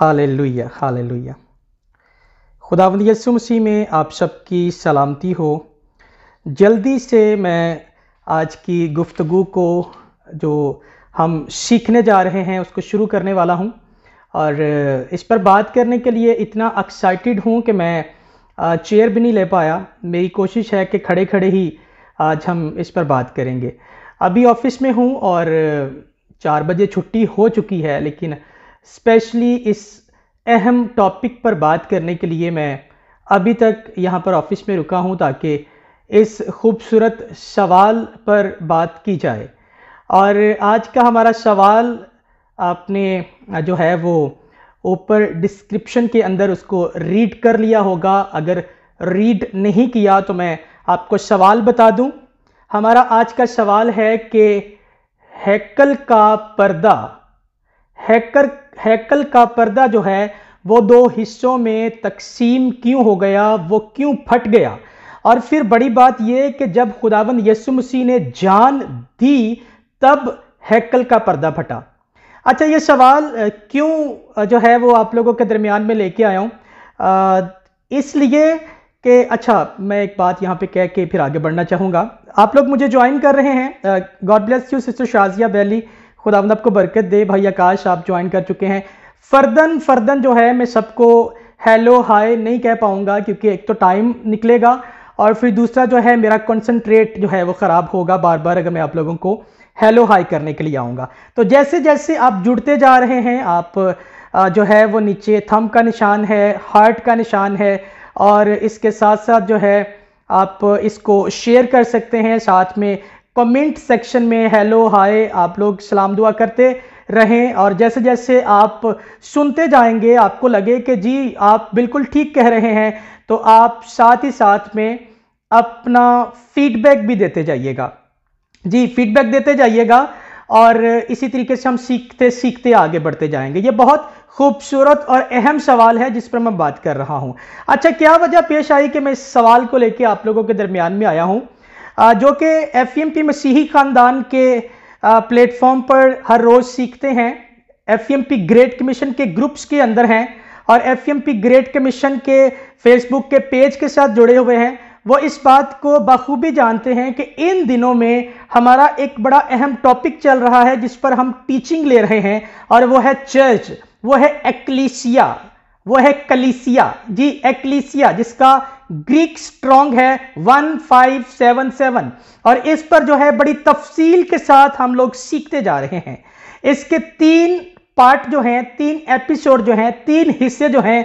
hallelujah hallelujah खुदावंद यसु मसीह में आप सबकी सलामती हो जल्दी से मैं आज की गुफ्तगु को जो हम सीखने जा रहे हैं उसको शुरू करने वाला हूं और इस पर बात करने के लिए इतना एक्साइटेड हूं कि मैं चेयर भी नहीं ले पाया मेरी कोशिश है कि खड़े खड़े ही आज हम इस पर बात करेंगे अभी ऑफिस में हूं और चार बजे छुट्टी हो चुकी है लेकिन स्पेशली इस अहम टॉपिक पर बात करने के लिए मैं अभी तक यहाँ पर ऑफिस में रुका हूँ ताकि इस खूबसूरत सवाल पर बात की जाए और आज का हमारा सवाल आपने जो है वो ऊपर डिस्क्रिप्शन के अंदर उसको रीड कर लिया होगा अगर रीड नहीं किया तो मैं आपको सवाल बता दूं हमारा आज का सवाल है कि हैकल का पर्दा हैकर हैकल का पर्दा जो है वो दो हिस्सों में तकसीम क्यों हो गया वो क्यों फट गया और फिर बड़ी बात यह कि जब खुदावन यसु मसीह ने जान दी तब हैकल का पर्दा फटा अच्छा ये सवाल क्यों जो है वो आप लोगों के दरमियान में लेके आया हूँ इसलिए कि अच्छा मैं एक बात यहाँ पे कह के फिर आगे बढ़ना चाहूँगा आप लोग मुझे ज्वाइन कर रहे हैं God bless you sister Shazia वैली खुदावंद आपको बरकत दे भाई आकाश आप ज्वाइन कर चुके हैं फर्दन फर्दन जो है मैं सबको हेलो हाय नहीं कह पाऊंगा क्योंकि एक तो टाइम निकलेगा और फिर दूसरा जो है मेरा कंसंट्रेट जो है वो ख़राब होगा बार बार अगर मैं आप लोगों को हेलो हाय करने के लिए आऊँगा तो जैसे जैसे आप जुड़ते जा रहे हैं आप जो है वो नीचे थम का निशान है हार्ट का निशान है और इसके साथ साथ जो है आप इसको शेयर कर सकते हैं साथ में कमेंट सेक्शन में हेलो हाय आप लोग सलाम दुआ करते रहें और जैसे जैसे आप सुनते जाएंगे आपको लगे कि जी आप बिल्कुल ठीक कह रहे हैं तो आप साथ ही साथ में अपना फीडबैक भी देते जाइएगा जी फीडबैक देते जाइएगा और इसी तरीके से हम सीखते सीखते आगे बढ़ते जाएंगे ये बहुत खूबसूरत और अहम सवाल है जिस पर मैं बात कर रहा हूँ अच्छा क्या वजह पेश आई कि मैं इस सवाल को लेकर आप लोगों के दरमियान में आया हूँ जो कि एफ एम e पी मसीही ख़ानदान के प्लेटफॉर्म पर हर रोज़ सीखते हैं F M P great commission के ग्रुप्स के अंदर हैं और F M P great commission के फेसबुक के पेज के साथ जुड़े हुए हैं वो इस बात को बखूबी जानते हैं कि इन दिनों में हमारा एक बड़ा अहम टॉपिक चल रहा है जिस पर हम टीचिंग ले रहे हैं और वो है चर्च वो है एक्लिसिया वो है कलिसिया जी एक्लिसिया जिसका ग्रीक स्ट्रॉन्ग है 1577 और इस पर जो है बड़ी तफसील के साथ हम लोग सीखते जा रहे हैं इसके तीन पार्ट जो हैं तीन एपिसोड जो हैं तीन हिस्से जो हैं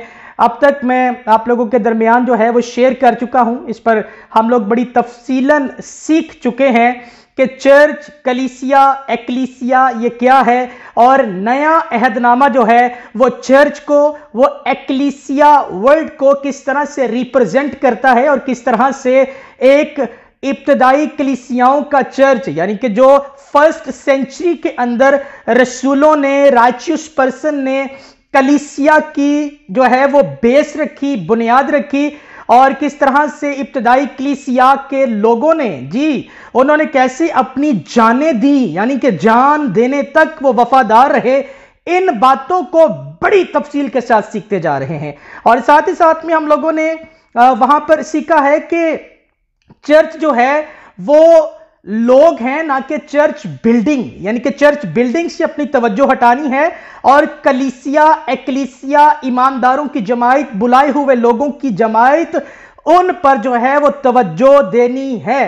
अब तक मैं आप लोगों के दरमियान जो है वो शेयर कर चुका हूं इस पर हम लोग बड़ी तफसीलन सीख चुके हैं कि चर्च कलीसिया एक्लीसिया ये क्या है और नया अहदनामा जो है वो चर्च को वो एक्लीसिया वर्ल्ड को किस तरह से रिप्रेजेंट करता है और किस तरह से एक इब्तदाई कलिसियाओं का चर्च यानी कि जो फर्स्ट सेंचुरी के अंदर रसूलों ने राचियस पर्सन ने कलीसिया की जो है वो बेस रखी बुनियाद रखी और किस तरह से इब्तदाई क्लीसिया के लोगों ने जी उन्होंने कैसे अपनी जानें दी यानी कि जान देने तक वो वफादार रहे इन बातों को बड़ी तफसील के साथ सीखते जा रहे हैं और साथ ही साथ में हम लोगों ने वहां पर सीखा है कि चर्च जो है वो लोग हैं ना कि चर्च बिल्डिंग यानी कि चर्च बिल्डिंग से अपनी तवज्जो हटानी है और कलीसिया एक्लीसिया ईमानदारों की जमायत बुलाए हुए लोगों की जमायत उन पर जो है वो तवज्जो देनी है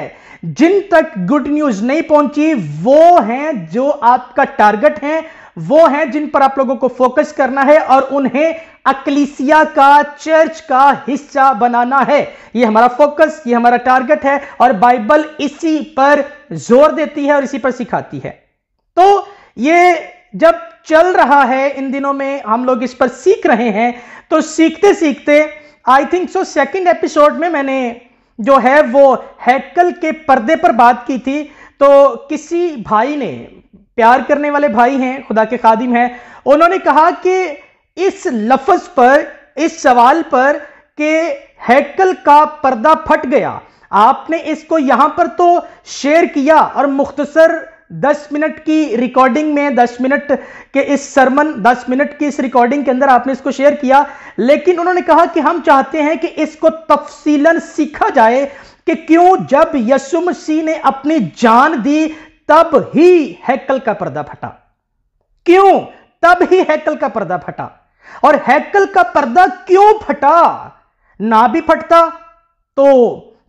जिन तक गुड न्यूज नहीं पहुंची वो हैं जो आपका टारगेट हैं वो हैं जिन पर आप लोगों को फोकस करना है और उन्हें अक्लिसिया का चर्च का हिस्सा बनाना है ये हमारा फोकस ये हमारा टारगेट है और बाइबल इसी पर जोर देती है और इसी पर सिखाती है तो ये जब चल रहा है इन दिनों में हम लोग इस पर सीख रहे हैं तो सीखते सीखते I think so second episode में मैंने जो है वो हैकल के पर्दे पर बात की थी तो किसी भाई ने प्यार करने वाले भाई हैं खुदा के खादिम हैं उन्होंने कहा कि इस लफज पर इस सवाल पर कि हैकल का पर्दा फट गया आपने इसको यहां पर तो शेयर किया और मुख्तसर 10 मिनट की रिकॉर्डिंग में 10 मिनट के इस सरमन 10 मिनट की इस रिकॉर्डिंग के अंदर आपने इसको शेयर किया लेकिन उन्होंने कहा कि हम चाहते हैं कि इसको तफसीलन सीखा जाए कि क्यों जब यसु मसीह ने अपनी जान दी तब ही हैकल का पर्दा फटा क्यों तब ही हैकल का पर्दा फटा और हैकल का पर्दा क्यों फटा ना भी फटता तो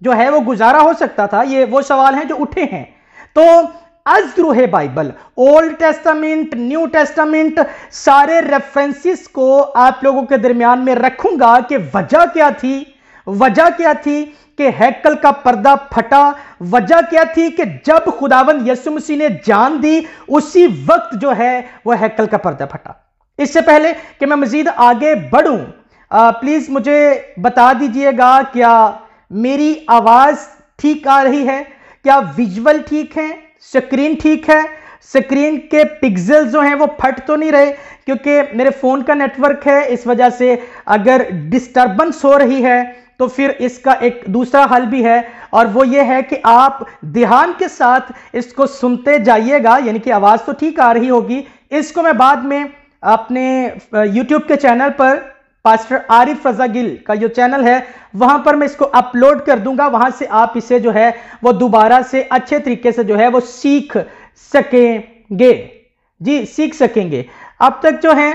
जो है वो गुजारा हो सकता था ये वो सवाल हैं जो उठे हैं तो अज्रू Bible old testament new testament सारे रेफरेंसेस को आप लोगों के दरमियान में रखूंगा कि वजह क्या थी वजह क्या थी कि हैकल का पर्दा फटा वजह क्या थी कि जब खुदावन यसु मसीह ने जान दी उसी वक्त जो है वह हैकल का पर्दा फटा इससे पहले कि मैं मजीद आगे बढ़ूं प्लीज़ मुझे बता दीजिएगा क्या मेरी आवाज़ ठीक आ रही है क्या विजुअल ठीक है स्क्रीन ठीक है स्क्रीन के पिक्सल जो हैं वो फट तो नहीं रहे क्योंकि मेरे फ़ोन का नेटवर्क है इस वजह से अगर डिस्टर्बेंस हो रही है तो फिर इसका एक दूसरा हल भी है और वो ये है कि आप ध्यान के साथ इसको सुनते जाइएगा यानी कि आवाज़ तो ठीक आ रही होगी इसको मैं बाद में अपने YouTube के चैनल पर पास्टर आरिफ रजा गिल का जो चैनल है वहां पर मैं इसको अपलोड कर दूंगा वहां से आप इसे जो है वो दोबारा से अच्छे तरीके से जो है वो सीख सकेंगे जी सीख सकेंगे अब तक जो है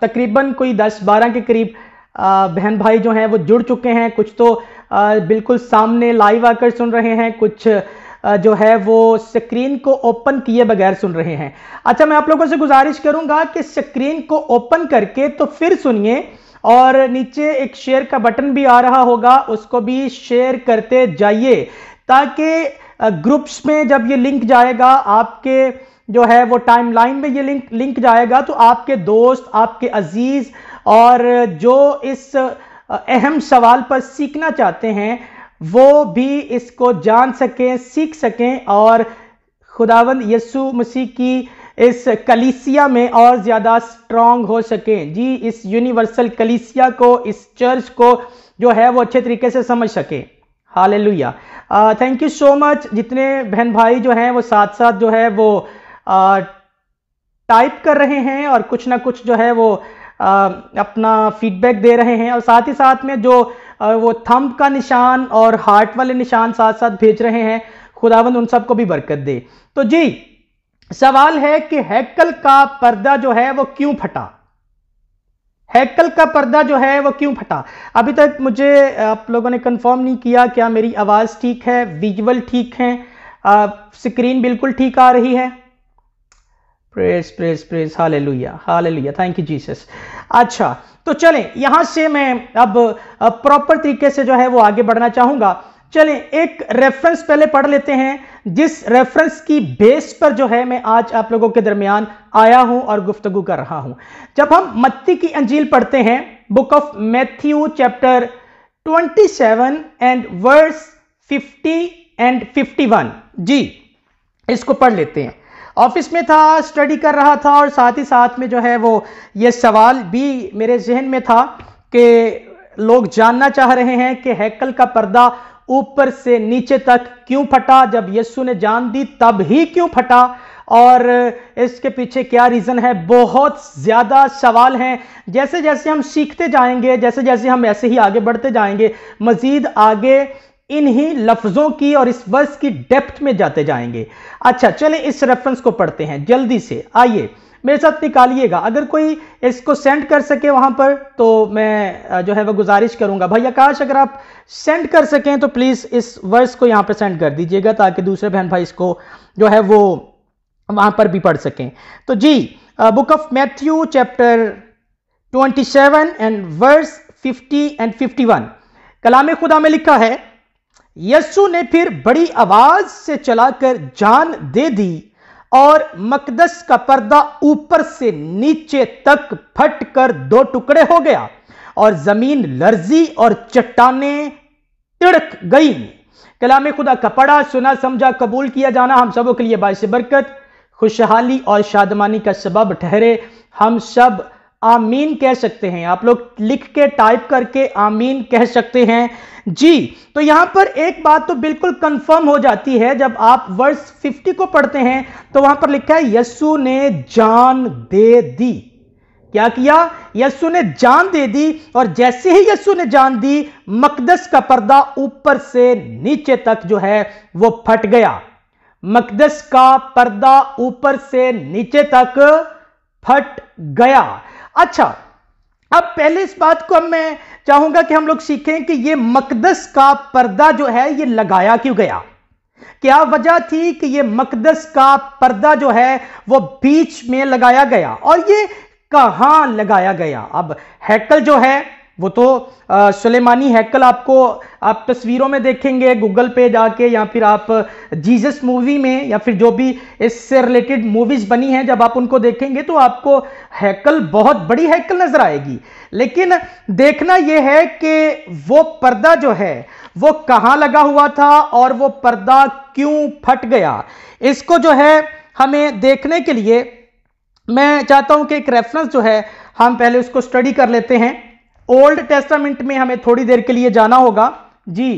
तकरीबन कोई 10-12 के करीब बहन भाई जो हैं वो जुड़ चुके हैं कुछ तो बिल्कुल सामने लाइव आकर सुन रहे हैं कुछ जो है वो स्क्रीन को ओपन किए बगैर सुन रहे हैं अच्छा मैं आप लोगों से गुजारिश करूंगा कि स्क्रीन को ओपन करके तो फिर सुनिए और नीचे एक शेयर का बटन भी आ रहा होगा उसको भी शेयर करते जाइए ताकि ग्रुप्स में जब ये लिंक जाएगा आपके जो है वो टाइमलाइन में ये लिंक लिंक जाएगा तो आपके दोस्त आपके अजीज़ और जो इस अहम सवाल पर सीखना चाहते हैं वो भी इसको जान सकें सीख सकें और खुदावंद यसु मसीह की इस कलीसिया में और ज़्यादा स्ट्रांग हो सकें जी इस यूनिवर्सल कलीसिया को इस चर्च को जो है वो अच्छे तरीके से समझ सकें hallelujah thank you so much जितने बहन भाई जो हैं वो साथ साथ जो है वो टाइप कर रहे हैं और कुछ ना कुछ जो है वो अपना फीडबैक दे रहे हैं और साथ ही साथ में जो वो थंब का निशान और हार्ट वाले निशान साथ साथ भेज रहे हैं खुदावंद उन सबको भी बरकत दे तो जी सवाल है कि हैकल का पर्दा जो है वो क्यों फटा हैकल का पर्दा जो है वो क्यों फटा अभी तक मुझे आप लोगों ने कंफर्म नहीं किया क्या मेरी आवाज़ ठीक है विजुअल ठीक है स्क्रीन बिल्कुल ठीक आ रही है प्रेस प्रेस प्रेस हाले लुया हाले लुया थैंक यू जीसस अच्छा तो चलें यहां से मैं अब, प्रॉपर तरीके से जो है वो आगे बढ़ना चाहूंगा चलें एक रेफरेंस पहले पढ़ लेते हैं जिस रेफरेंस की बेस पर जो है मैं आज आप लोगों के दरमियान आया हूं और गुफ्तगु कर रहा हूं जब हम मत्ती की अंजील पढ़ते हैं book of Matthew chapter 27 and verse 50 and 51 जी इसको पढ़ लेते हैं ऑफिस में था स्टडी कर रहा था और साथ ही साथ में जो है वो ये सवाल भी मेरे जहन में था कि लोग जानना चाह रहे हैं कि हैकल का पर्दा ऊपर से नीचे तक क्यों फटा जब यस्सु ने जान दी तब ही क्यों फटा और इसके पीछे क्या रीज़न है बहुत ज़्यादा सवाल हैं जैसे जैसे हम सीखते जाएंगे जैसे जैसे हम ऐसे ही आगे बढ़ते जाएंगे मज़ीद आगे इन्हीं लफ्जों की और इस वर्ष की डेप्थ में जाते जाएंगे अच्छा चले इस रेफरेंस को पढ़ते हैं जल्दी से आइए मेरे साथ निकालिएगा अगर कोई इसको सेंड कर सके वहां पर तो मैं जो है वह गुजारिश करूंगा भाई आकाश अगर आप सेंड कर सकें तो प्लीज़ इस वर्ष को यहां पर सेंड कर दीजिएगा ताकि दूसरे बहन भाई इसको जो है वो वहां पर भी पढ़ सकें तो जी book of Matthew chapter 27 and verse 50 and 51 कलाम खुदा में लिखा है यस्सु ने फिर बड़ी आवाज से चलाकर जान दे दी और मकदस का पर्दा ऊपर से नीचे तक फट कर दो टुकड़े हो गया और जमीन लर्जी और चट्टाने तिड़क गई कलाम खुदा का पढ़ा सुना समझा कबूल किया जाना हम सबों के लिए बायस बरकत खुशहाली और शादमानी का सबब ठहरे हम सब आमीन कह सकते हैं आप लोग लिख के टाइप करके आमीन कह सकते हैं जी तो यहां पर एक बात तो बिल्कुल कंफर्म हो जाती है जब आप वर्स 50 को पढ़ते हैं तो वहां पर लिखा है यस्सु ने जान दे दी क्या किया यस्सु ने जान दे दी और जैसे ही यस्सु ने जान दी मकदस का पर्दा ऊपर से नीचे तक जो है वो फट गया मकदस का पर्दा ऊपर से नीचे तक फट गया अच्छा अब पहले इस बात को अब मैं चाहूंगा कि हम लोग सीखें कि ये मकदस का पर्दा जो है ये लगाया क्यों गया क्या वजह थी कि ये मकदस का पर्दा जो है वो बीच में लगाया गया और ये कहां लगाया गया अब हैकल जो है वो तो सलेमानी हैकल आपको आप तस्वीरों में देखेंगे गूगल पे जाके या फिर आप जीसस मूवी में या फिर जो भी इससे रिलेटेड मूवीज बनी हैं जब आप उनको देखेंगे तो आपको हैकल बहुत बड़ी हैकल नजर आएगी लेकिन देखना यह है कि वो पर्दा जो है वो कहाँ लगा हुआ था और वो पर्दा क्यों फट गया इसको जो है हमें देखने के लिए मैं चाहता हूँ कि एक रेफरेंस जो है हम पहले उसको स्टडी कर लेते हैं ओल्ड टेस्टामेंट में हमें थोड़ी देर के लिए जाना होगा जी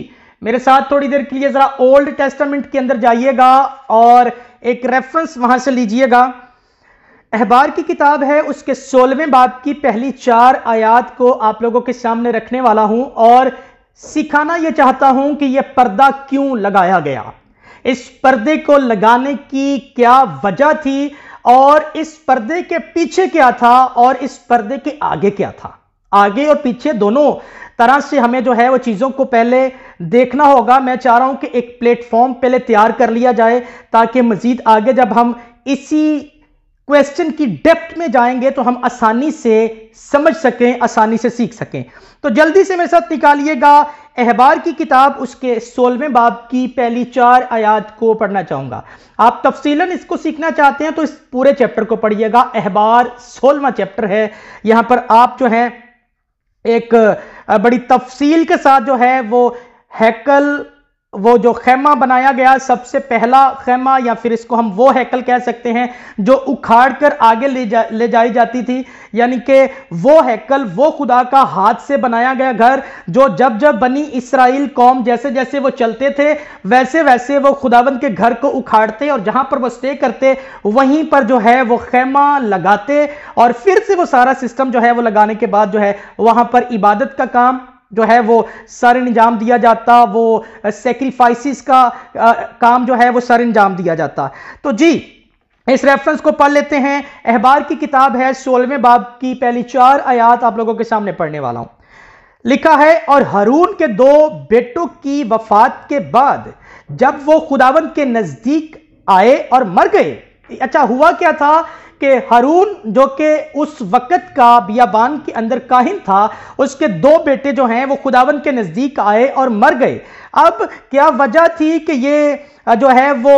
मेरे साथ थोड़ी देर के लिए ज़रा ओल्ड टेस्टामेंट के अंदर जाइएगा और एक रेफरेंस वहां से लीजिएगा अहबार की किताब है उसके सोलहवें बाप की पहली चार आयात को आप लोगों के सामने रखने वाला हूं और सिखाना यह चाहता हूं कि यह पर्दा क्यों लगाया गया इस पर्दे को लगाने की क्या वजह थी और इस पर्दे के पीछे क्या था और इस पर्दे के आगे क्या था आगे और पीछे दोनों तरह से हमें जो है वो चीज़ों को पहले देखना होगा मैं चाह रहा हूं कि एक प्लेटफॉर्म पहले तैयार कर लिया जाए ताकि मज़ीद आगे जब हम इसी क्वेश्चन की डेप्थ में जाएंगे तो हम आसानी से समझ सकें आसानी से सीख सकें तो जल्दी से मेरे साथ निकालिएगा अहबार की किताब उसके सोलहवें बाब की पहली चार आयात को पढ़ना चाहूँगा आप तफसीलन इसको सीखना चाहते हैं तो इस पूरे चैप्टर को पढ़िएगा अहबार सोलवा चैप्टर है यहाँ पर आप जो हैं एक बड़ी तफसील के साथ जो है वो हैकल वो जो खेमा बनाया गया सबसे पहला खेमा या फिर इसको हम वो हैकल कह सकते हैं जो उखाड़ कर आगे ले जा ले जाई जाती थी यानी कि वो हैकल वो खुदा का हाथ से बनाया गया घर जो जब जब बनी इसराइल कौम जैसे जैसे वो चलते थे वैसे वैसे वो खुदाबंद के घर को उखाड़ते और जहाँ पर वो स्टे करते वहीं पर जो है वो खेमा लगाते और फिर से वो सारा सिस्टम जो है वो लगाने के बाद जो है वहाँ पर इबादत का काम जो है वो सर अंजाम दिया जाता वो सेक्रीफाइसिस का आ, काम जो है वो सर अंजाम दिया जाता तो जी इस रेफरेंस को पढ़ लेते हैं अहबार की किताब है सोलहवें बाब की पहली चार आयात आप लोगों के सामने पढ़ने वाला हूं लिखा है और हरून के दो बेटों की वफात के बाद जब वो खुदावन के नजदीक आए और मर गए अच्छा हुआ क्या था के हरून जो कि उस वक़्त का बियाबान के अंदर काहिन था उसके दो बेटे जो हैं वो खुदावन के नज़दीक आए और मर गए अब क्या वजह थी कि ये जो है वो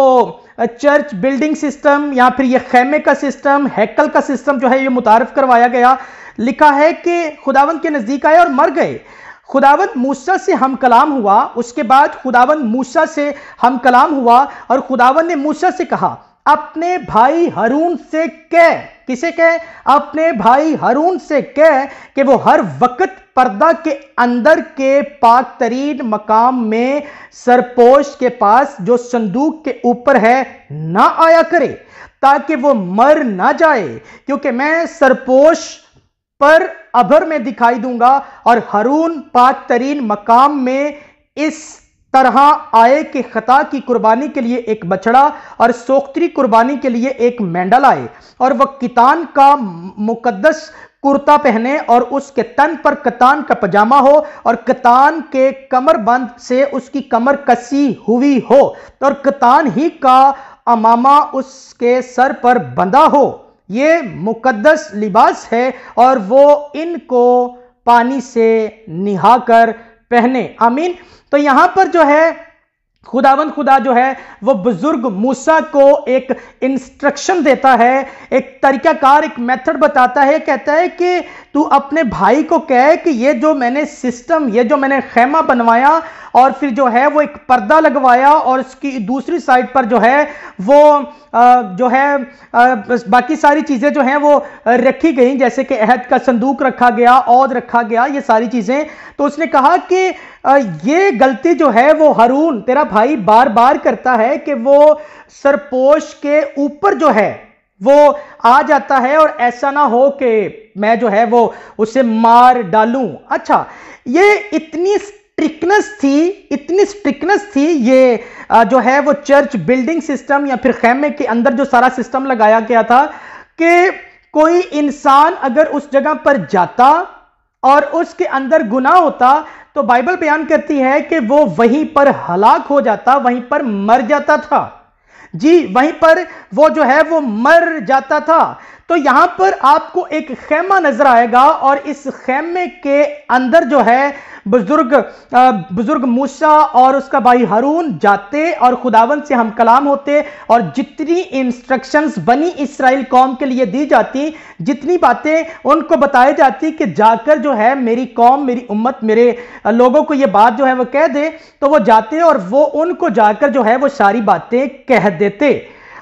चर्च बिल्डिंग सिस्टम या फिर ये खेमे का सिस्टम हैकल का सिस्टम जो है ये मुतारफ़ करवाया गया लिखा है कि खुदावन के नज़दीक आए और मर गए खुदावन मूसा से हम कलाम हुआ उसके बाद खुदावन मूसा से हम कलाम हुआ और खुदावन ने मूसा से कहा अपने भाई हरून से कह किसे कह अपने भाई हरून से कह कि वो हर वक्त पर्दा के अंदर के पाक तरीन मकाम में सरपोश के पास जो संदूक के ऊपर है ना आया करे ताकि वो मर ना जाए क्योंकि मैं सरपोश पर अभर में दिखाई दूंगा और हरून पाक तरीन मकाम में इस तरह आए के खता की कुर्बानी के लिए एक बछड़ा और सोख्तरी कुर्बानी के लिए एक मेंढल आए और वह कितान का मुकदस कुर्ता पहने और उसके तन पर कतान का पजामा हो और कतान के कमर बंद से उसकी कमर कसी हुई हो और कतान ही का अमामा उसके सर पर बंधा हो ये मुकद्दस लिबास है और वो इनको पानी से निहाकर पहने आमीन तो यहां पर जो है खुदावन खुदा जो है वो बुजुर्ग मूसा को एक इंस्ट्रक्शन देता है एक तरीकाकार एक मेथड बताता है कहता है कि तू अपने भाई को कह कि ये जो मैंने सिस्टम ये जो मैंने खेमा बनवाया और फिर जो है वो एक पर्दा लगवाया और उसकी दूसरी साइड पर जो है वो जो है बाकी सारी चीज़ें जो हैं वो रखी गई जैसे कि अहद का संदूक रखा गया और रखा गया ये सारी चीज़ें तो उसने कहा कि ये गलती जो है वो हरून तेरा भाई बार बार करता है कि वो सरपोश के ऊपर जो है वो आ जाता है और ऐसा ना हो कि मैं जो है वो उसे मार डालूं अच्छा ये इतनी स्ट्रिकनेस थी इतनी स्ट्रिकनेस थी ये जो है वो चर्च बिल्डिंग सिस्टम या फिर खेमे के अंदर जो सारा सिस्टम लगाया गया था कि कोई इंसान अगर उस जगह पर जाता और उसके अंदर गुनाह होता तो बाइबल बयान करती है कि वो वहीं पर हलाक हो जाता वहीं पर मर जाता था जी वहीं पर वो जो है वो मर जाता था तो यहां पर आपको एक खेमा नजर आएगा और इस खेमे के अंदर जो है बुजुर्ग बुजुर्ग मूसा और उसका भाई हारून जाते और खुदावन से हम कलाम होते और जितनी इंस्ट्रक्शंस बनी इसराइल कौम के लिए दी जाती जितनी बातें उनको बताई जाती कि जाकर जो है मेरी कौम मेरी उम्मत मेरे लोगों को ये बात जो है वो कह दे तो वो जाते और वो उनको जाकर जो है वो सारी बातें कह देते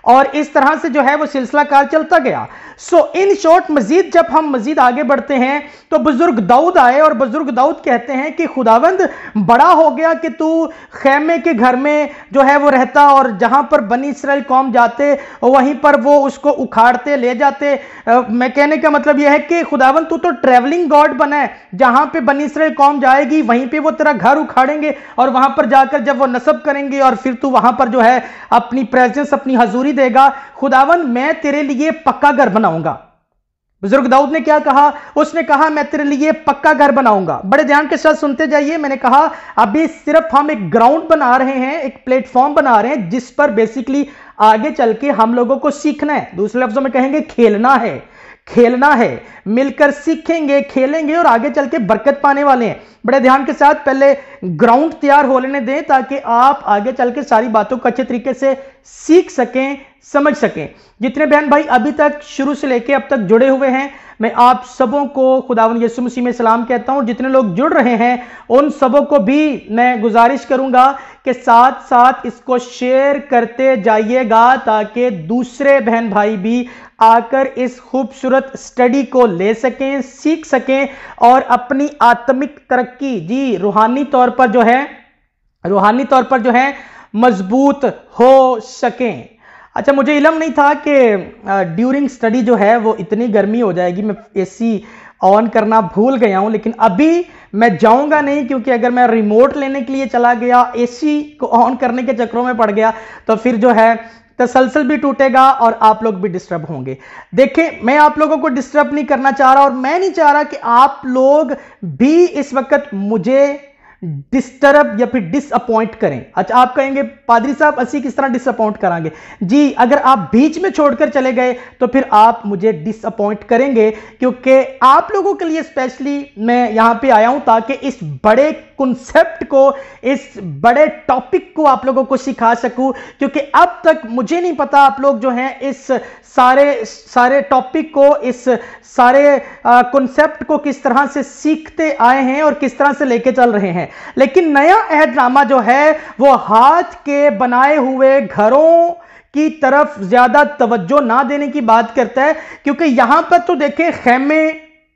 और इस तरह से जो है वो सिलसिला कार चलता गया सो इन शॉर्ट मजीद जब हम मजीद आगे बढ़ते हैं तो बुजुर्ग दाऊद आए और बुजुर्ग दाऊद कहते हैं कि खुदावंद बड़ा हो गया कि तू खेमे के घर में जो है वो रहता और जहां पर बनी इसराइल कौम जाते वहीं पर वो उसको उखाड़ते ले जाते आ, मैं कहने का मतलब यह है कि खुदावंद तू तो ट्रेवलिंग गॉड बना है पर बनी इसराइल कौम जाएगी वहीं पर वो तेरा घर उखाड़ेंगे और वहां पर जाकर जब वो नसब करेंगे और फिर तू वहाँ पर जो है अपनी प्रेजेंस अपनी हजूरी भी देगा खुदावन मैं तेरे लिए पक्का घर बनाऊंगा बुजुर्ग दाऊद ने क्या कहा उसने कहा मैं तेरे लिए पक्का घर बनाऊंगा बड़े ध्यान के साथ सुनते जाइए मैंने कहा अभी सिर्फ हम एक ग्राउंड बना रहे हैं एक प्लेटफॉर्म बना रहे हैं जिस पर बेसिकली आगे चल के हम लोगों को सीखना है दूसरे लफ्जों में कहेंगे खेलना है खेलना है मिलकर सीखेंगे खेलेंगे और आगे चल के बरकत पाने वाले हैं बड़े ध्यान के साथ पहले ग्राउंड तैयार हो लेने दें ताकि आप आगे चल के सारी बातों को अच्छे तरीके से सीख सकें समझ सकें जितने बहन भाई अभी तक शुरू से लेके अब तक जुड़े हुए हैं मैं आप सबों को खुदावन यसु मसीह में सलाम कहता हूँ जितने लोग जुड़ रहे हैं उन सबों को भी मैं गुजारिश करूँगा कि साथ साथ इसको शेयर करते जाइएगा ताकि दूसरे बहन भाई भी आकर इस खूबसूरत स्टडी को ले सकें सीख सकें और अपनी आत्मिक तरक्की जी रूहानी तौर पर जो है रूहानी तौर पर जो है मजबूत हो सकें अच्छा मुझे इलम नहीं था कि ड्यूरिंग स्टडी जो है वो इतनी गर्मी हो जाएगी मैं एसी ऑन करना भूल गया हूँ लेकिन अभी मैं जाऊँगा नहीं क्योंकि अगर मैं रिमोट लेने के लिए चला गया एसी को ऑन करने के चक्रों में पड़ गया तो फिर जो है तसलसल भी टूटेगा और आप लोग भी डिस्टर्ब होंगे देखें मैं आप लोगों को डिस्टर्ब नहीं करना चाह रहा और मैं नहीं चाह रहा कि आप लोग भी इस वक्त मुझे डिस्टर्ब या फिर डिसअपॉइंट करें अच्छा आप कहेंगे पादरी साहब असी किस तरह डिसअपॉइंट करांगे जी अगर आप बीच में छोड़कर चले गए तो फिर आप मुझे डिसअपॉइंट करेंगे क्योंकि आप लोगों के लिए स्पेशली मैं यहाँ पे आया हूँ ताकि इस बड़े कंसेप्ट को इस बड़े टॉपिक को आप लोगों को सिखा सकूँ क्योंकि अब तक मुझे नहीं पता आप लोग जो हैं इस सारे सारे टॉपिक को इस सारे कंसेप्ट को किस तरह से सीखते आए हैं और किस तरह से लेके चल रहे हैं लेकिन नया अहदनामा जो है वो हाथ के बनाए हुए घरों की तरफ ज्यादा तवज्जो ना देने की बात करता है क्योंकि यहां पर तो देखें खेमे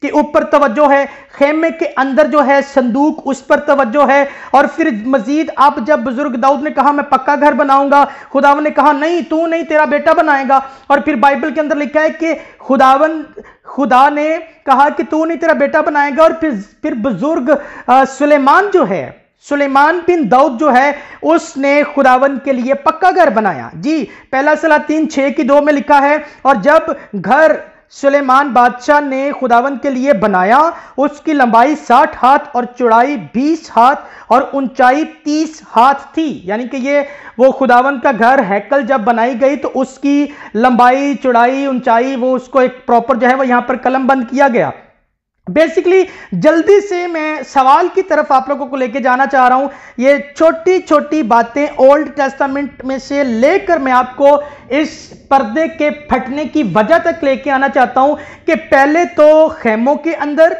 के ऊपर तवज्जो है खेमे के अंदर जो है संदूक उस पर तवज्जो है और फिर मजीद आप जब बुजुर्ग दाऊद ने कहा मैं पक्का घर बनाऊंगा खुदावन ने कहा नहीं तू नहीं तेरा बेटा बनाएगा और फिर बाइबल के अंदर लिखा है कि खुदावन खुदा ने कहा कि तू नहीं तेरा बेटा बनाएगा और फिर फिर बुजुर्ग सुलेमान जो है सुलेमान बिन दाऊद जो है उसने खुदावन के लिए पक्का घर बनाया जी पहला सलाह तीन छः की दो में लिखा है और जब घर सुलेमान बादशाह ने खुदावंत के लिए बनाया उसकी लंबाई साठ हाथ और चौड़ाई बीस हाथ और ऊंचाई तीस हाथ थी यानी कि ये वो खुदावंत का घर हैकल जब बनाई गई तो उसकी लंबाई चौड़ाई ऊंचाई वो उसको एक प्रॉपर जो है वो यहाँ पर कलम बंद किया गया बेसिकली जल्दी से मैं सवाल की तरफ आप लोगों को लेके जाना चाह रहा हूं ये छोटी छोटी बातें ओल्ड टेस्टामेंट में से लेकर मैं आपको इस पर्दे के फटने की वजह तक लेके आना चाहता हूं कि पहले तो खेमों के अंदर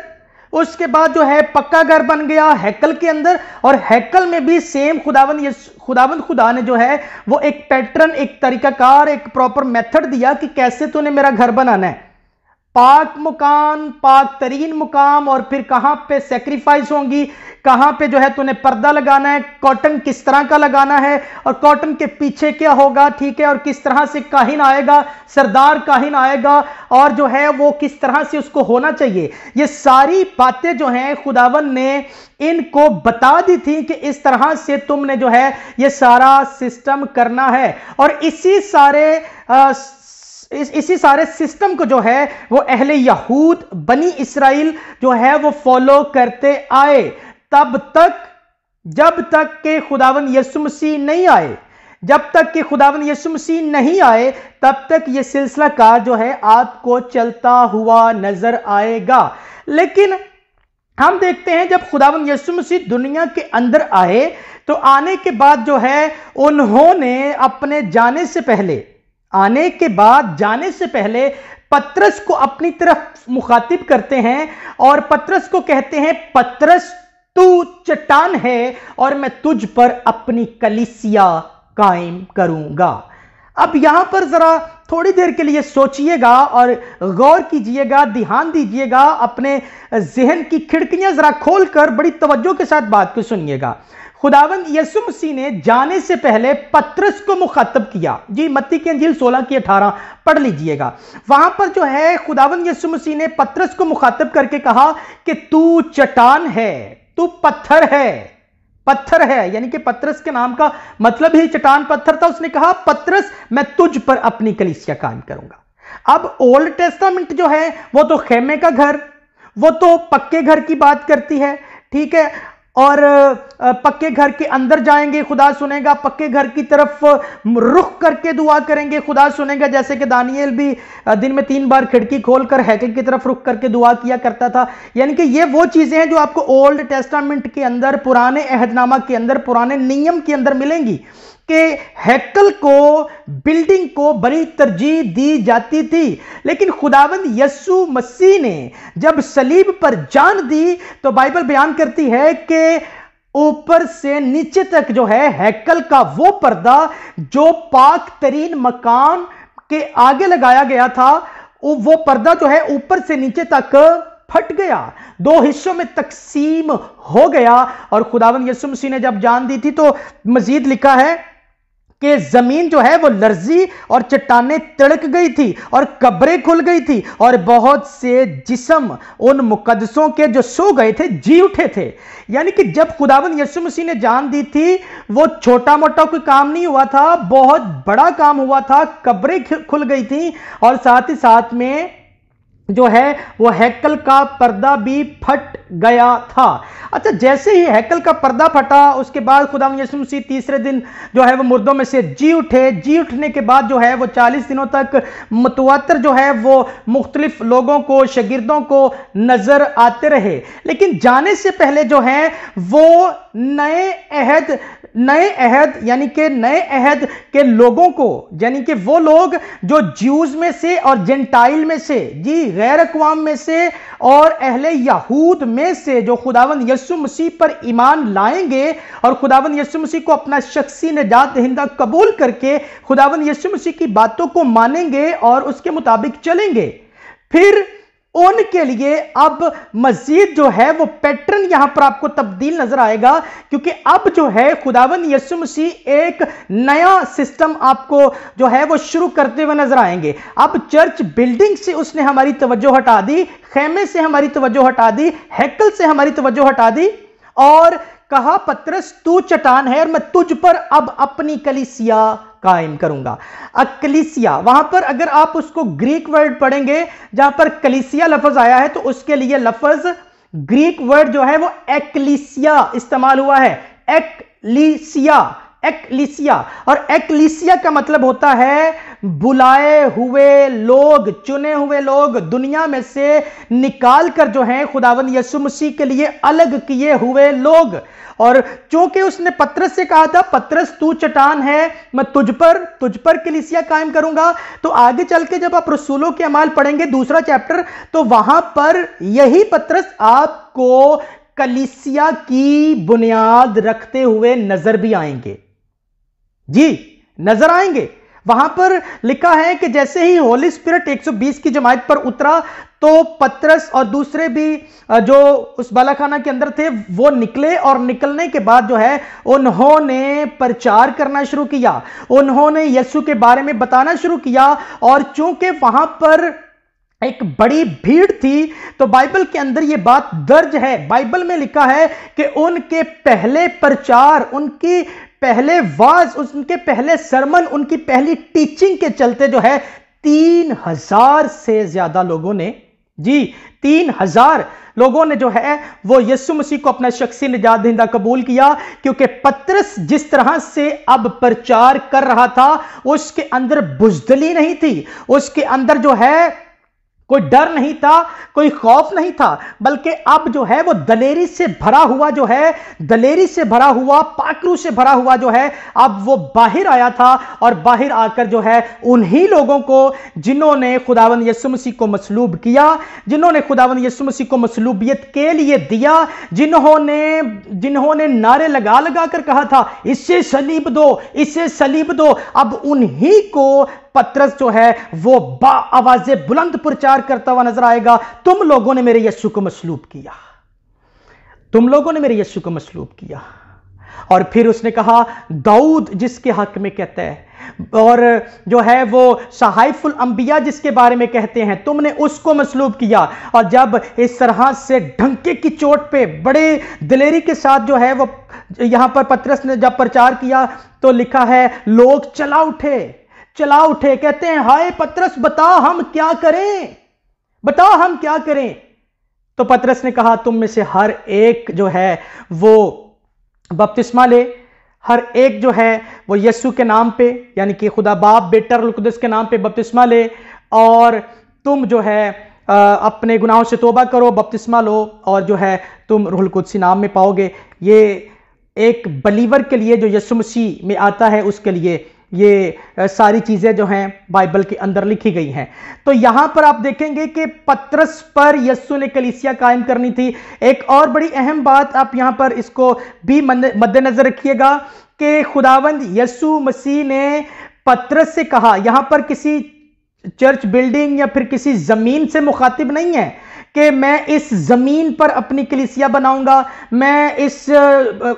उसके बाद जो है पक्का घर बन गया हैकल के अंदर और हैकल में भी सेम खुदावन ये खुदावन खुदा ने जो है वो एक पैटर्न एक तरीकाकार एक प्रॉपर मेथड दिया कि कैसे तूने मेरा घर बनाना है पाक मुकाम पाक तरीन मुकाम और फिर कहां पे सेक्रीफाइस होंगी कहां पे जो है तूने पर्दा लगाना है कॉटन किस तरह का लगाना है और कॉटन के पीछे क्या होगा ठीक है और किस तरह से काहिन आएगा सरदार काहिन आएगा और जो है वो किस तरह से उसको होना चाहिए ये सारी बातें जो हैं खुदावन ने इनको बता दी थी कि इस तरह से तुमने जो है ये सारा सिस्टम करना है और इसी सारे आ, इस इसी सारे सिस्टम को जो है वो अहले यहूद बनी इसराइल जो है वो फॉलो करते आए तब तक जब तक के खुदावन यसु मसीह नहीं आए जब तक कि खुदावन यसु मसीह नहीं आए तब तक ये सिलसिला का जो है आपको चलता हुआ नजर आएगा लेकिन हम देखते हैं जब खुदावन यसु मसीह दुनिया के अंदर आए तो आने के बाद जो है उन्होंने अपने जाने से पहले आने के बाद जाने से पहले पत्रस को अपनी तरफ मुखातिब करते हैं और पत्रस को कहते हैं पत्रस तू चट्टान है और मैं तुझ पर अपनी कलिसिया कायम करूंगा अब यहां पर जरा थोड़ी देर के लिए सोचिएगा और गौर कीजिएगा ध्यान दीजिएगा अपने जहन की खिड़कियां जरा खोलकर बड़ी तवज्जो के साथ बात को सुनिएगा खुदावन यसु मसीह ने जाने से पहले पत्रस को मुखातब किया जी मत्ती की अंजील 16 की 18 पढ़ लीजिएगा वहां पर जो है खुदावन यसु मसीह ने पत्रस को मुखातब करके कहा कि तू चट्टान है तू पत्थर है पत्थर है यानी कि पत्रस के नाम का मतलब ही चट्टान पत्थर था उसने कहा पत्रस मैं तुझ पर अपनी कलिसिया कायम करूंगा अब ओल्ड टेस्टामेंट जो है वो तो खेमे का घर वो तो पक्के घर की बात करती है ठीक है और पक्के घर के अंदर जाएंगे खुदा सुनेगा पक्के घर की तरफ रुख करके दुआ करेंगे खुदा सुनेगा जैसे कि दानियल भी दिन में तीन बार खिड़की खोलकर हैकल की तरफ रुख करके दुआ किया करता था यानी कि ये वो चीज़ें हैं जो आपको ओल्ड टेस्टामेंट के अंदर पुराने अहदनामा के अंदर पुराने नियम के अंदर मिलेंगी के हैकल को बिल्डिंग को बड़ी तरजीह दी जाती थी लेकिन खुदावंद यस्सु मसीह ने जब सलीब पर जान दी तो बाइबल बयान करती है कि ऊपर से नीचे तक जो है हैकल का वो पर्दा जो पाक तरीन मकान के आगे लगाया गया था वो पर्दा जो है ऊपर से नीचे तक फट गया दो हिस्सों में तकसीम हो गया और खुदावन यसु मसीह ने जब जान दी थी तो मजीद लिखा है कि जमीन जो है वो लर्जी और चट्टाने तड़क गई थी और कब्रें खुल गई थी और बहुत से जिसम उन मुकदसों के जो सो गए थे जी उठे थे यानी कि जब खुदावन यसु मसीह ने जान दी थी वो छोटा मोटा कोई काम नहीं हुआ था बहुत बड़ा काम हुआ था कब्रें खुल गई थी और साथ ही साथ में जो है वो हैकल का पर्दा भी फट गया था अच्छा जैसे ही हैकल का पर्दा फटा उसके बाद खुदा यसु मसीह तीसरे दिन जो है वो मुर्दों में से जी उठे जी उठने के बाद जो है वो चालीस दिनों तक मतवातर जो है वो मुख्तलिफ लोगों को शगिर्दों को नज़र आते रहे लेकिन जाने से पहले जो है वो नए अहद नए अहद यानी कि नए अहद के लोगों को यानी कि वो लोग जो ज्यूज में से और जेंटाइल में से जी गैर अकवाम में से और अहले यहूद में से जो खुदावन यसु मसीह पर ईमान लाएंगे और खुदावन यसु मसीह को अपना शख्सी निजात दहिंदा कबूल करके खुदावन यसु मसीह की बातों को मानेंगे और उसके मुताबिक चलेंगे फिर उनके लिए अब मजीद जो है वो पैटर्न यहां पर आपको तब्दील नजर आएगा क्योंकि अब जो है खुदावन यसु मसीह एक नया सिस्टम आपको जो है वो शुरू करते हुए नजर आएंगे अब चर्च बिल्डिंग से उसने हमारी तवज्जो हटा दी खेमे से हमारी तवज्जो हटा दी हैकल से हमारी तवज्जो हटा दी और कहा पत्रस तू चटान है और मैं तुझ पर अब अपनी कलिसिया कायम करूंगा अकलिसिया वहां पर अगर आप उसको ग्रीक वर्ड पढ़ेंगे जहां पर कलिसिया लफज आया है तो उसके लिए लफज ग्रीक वर्ड जो है वो एक्लिसिया इस्तेमाल हुआ है एक्लिसिया एक्लिसिया और एक्लिसिया का मतलब होता है बुलाए हुए लोग चुने हुए लोग दुनिया में से निकाल कर जो हैं खुदावन यसु मसीह के लिए अलग किए हुए लोग और चूंकि उसने पत्रस से कहा था पत्रस तू चटान है मैं तुझ पर तुझ पर कलिसिया कायम करूंगा तो आगे चल के जब आप रसूलों के अमाल पढ़ेंगे दूसरा चैप्टर तो वहां पर यही पत्रस आपको कलिसिया की बुनियाद रखते हुए नजर भी आएंगे जी नजर आएंगे वहां पर लिखा है कि जैसे ही होली स्पिरिट 120 की जमात पर उतरा तो पत्रस और दूसरे भी जो उस बालाखाना के अंदर थे वो निकले और निकलने के बाद जो है उन्होंने प्रचार करना शुरू किया उन्होंने यस्सु के बारे में बताना शुरू किया और चूंकि वहां पर एक बड़ी भीड़ थी तो बाइबल के अंदर यह बात दर्ज है बाइबल में लिखा है कि उनके पहले प्रचार उनकी पहले वाज उनके पहले सरमन उनकी पहली टीचिंग के चलते जो है तीन हजार से ज्यादा लोगों ने जी तीन हजार लोगों ने जो है वो यीशु मसीह को अपना शख्सी निजात दिंदा कबूल किया क्योंकि पत्रस जिस तरह से अब प्रचार कर रहा था उसके अंदर बुजदली नहीं थी उसके अंदर जो है कोई डर नहीं था कोई खौफ नहीं था बल्कि अब जो है वो दलेरी से भरा हुआ जो है दलेरी से भरा हुआ पाकरू से भरा हुआ जो है अब वो बाहर आया था और बाहर आकर जो है उन्हीं लोगों को जिन्होंने खुदावन यसु मसीह को मसलूब किया जिन्होंने खुदावन यसु मसीह को मसलूबियत के लिए दिया जिन्होंने जिन्होंने नारे लगा लगा कर कहा था इससे सलीब दो इससे सलीब दो अब उन्हीं को पत्रस जो है वो बा आवाज़ें बुलंद प्रचार इनकार करता हुआ नजर आएगा तुम लोगों ने मेरे यस्सु को मसलूब किया तुम लोगों ने मेरे यस्सु को मसलूब किया और फिर उसने कहा दाऊद जिसके हक में कहता है और जो है वो सहाइफुल अंबिया जिसके बारे में कहते हैं तुमने उसको मसलूब किया और जब इस तरह से ढंके की चोट पे बड़े दिलेरी के साथ जो है वो यहां पर पत्रस ने जब प्रचार किया तो लिखा है लोग चला उठे चला उठे कहते हैं हाय पत्रस बता हम क्या करें बताओ हम क्या करें तो पतरस ने कहा तुम में से हर एक जो है वो बपतिस्मा ले हर एक जो है वो यस्सु के नाम पे यानी कि खुदा बाप बेटर लुकदस के नाम पे बपतिस्मा ले और तुम जो है अपने गुनाहों से तोबा करो बपतिस्मा लो और जो है तुम रूहुल नाम में पाओगे ये एक बलीवर के लिए जो यसु मसीह में आता है उसके लिए ये सारी चीज़ें जो हैं बाइबल के अंदर लिखी गई हैं तो यहाँ पर आप देखेंगे कि पत्रस पर यस्सु ने कलिसिया कायम करनी थी एक और बड़ी अहम बात आप यहाँ पर इसको भी मद्देनज़र रखिएगा कि खुदावंद यस्सु मसीह ने पत्रस से कहा यहाँ पर किसी चर्च बिल्डिंग या फिर किसी ज़मीन से मुखातिब नहीं है कि मैं इस ज़मीन पर अपनी कलिसिया बनाऊंगा मैं इस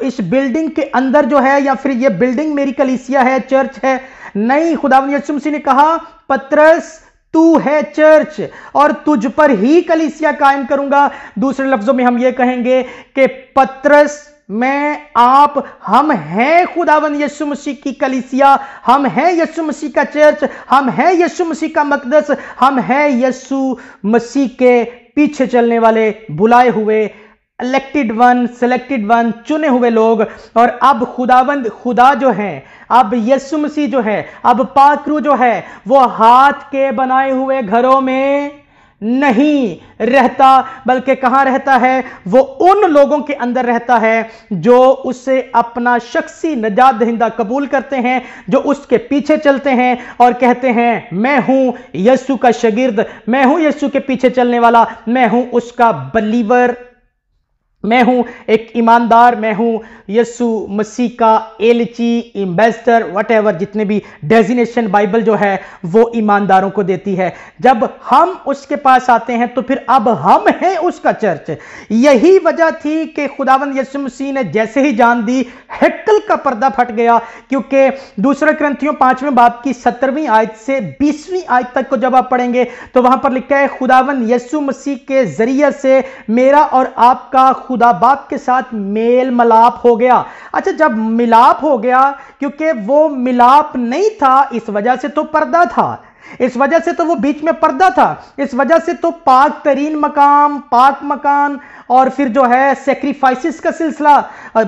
इस बिल्डिंग के अंदर जो है या फिर ये बिल्डिंग मेरी कलिसिया है चर्च है नहीं खुदा यसुमसी ने कहा पत्रस तू है चर्च और तुझ पर ही कलिसिया कायम करूंगा दूसरे लफ्जों में हम ये कहेंगे कि पत्रस मैं आप हम हैं खुदावन यीशु मसीह की कलिसिया हम हैं यीशु मसीह का चर्च हम हैं यीशु मसीह का मकदस हम हैं यीशु मसीह के पीछे चलने वाले बुलाए हुए इलेक्टेड वन सिलेक्टेड वन चुने हुए लोग और अब खुदाबंद खुदा जो है अब यसुमसी जो है अब पाकरू जो है वो हाथ के बनाए हुए घरों में नहीं रहता बल्कि कहां रहता है वो उन लोगों के अंदर रहता है जो उसे अपना शख्सी नजात दहिंदा कबूल करते हैं जो उसके पीछे चलते हैं और कहते हैं मैं हूं यस्सु का शगिर्द मैं हूं यस्सु के पीछे चलने वाला मैं हूं उसका बलीवर मैं हूं एक ईमानदार मैं हूं यसु मसीह का एलची इम्बेस्टर वट जितने भी डेजिनेशन बाइबल जो है वो ईमानदारों को देती है जब हम उसके पास आते हैं तो फिर अब हम हैं उसका चर्च यही वजह थी कि खुदावंद यसु मसीह ने जैसे ही जान दी हेक्कल का पर्दा फट गया क्योंकि दूसरे ग्रंथियों पांचवें बाप की सत्तरवीं आयत से बीसवीं आयत तक को जब आप पढ़ेंगे तो वहां पर लिखा है खुदावन यसु मसीह के जरिए से मेरा और आपका खुदा बाप के साथ मेल मलाप हो गया अच्छा जब मिलाप हो गया क्योंकि वो मिलाप नहीं था इस वजह से तो पर्दा था इस वजह से तो वो बीच में पर्दा था इस वजह से तो पाक तरीन मकाम पाक मकान और फिर जो है सेक्रीफाइसिस का सिलसिला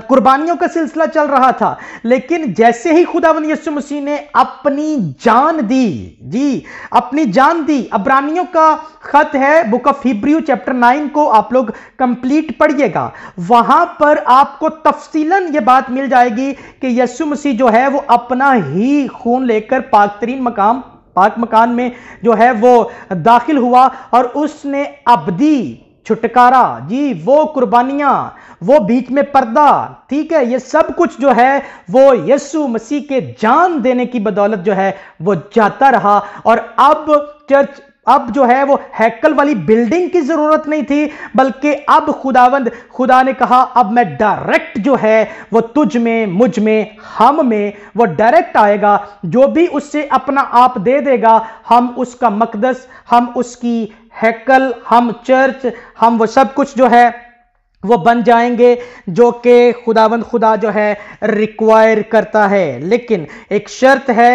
कुर्बानियों का सिलसिला चल रहा था लेकिन जैसे ही खुदावन यसु मसीह ने अपनी जान दी जी अपनी जान दी अब्रानियों का खत है book of Hebrews chapter nine को आप लोग कंप्लीट पढ़िएगा वहां पर आपको तफसीलन ये बात मिल जाएगी कि यसु मसीह जो है वो अपना ही खून लेकर पाक तरीन मकाम पाक मकान में जो है वो दाखिल हुआ और उसने अबदी छुटकारा जी वो कुर्बानियाँ वो बीच में पर्दा ठीक है ये सब कुछ जो है वो यसु मसीह के जान देने की बदौलत जो है वो जाता रहा और अब चर्च अब जो है वो हैकल वाली बिल्डिंग की जरूरत नहीं थी बल्कि अब खुदावंद खुदा ने कहा अब मैं डायरेक्ट जो है वो तुझ में मुझ में हम में वो डायरेक्ट आएगा जो भी उससे अपना आप दे देगा हम उसका मकदस हम उसकी हैकल हम चर्च हम वो सब कुछ जो है वो बन जाएंगे जो कि खुदावंद खुदा जो है रिक्वायर करता है लेकिन एक शर्त है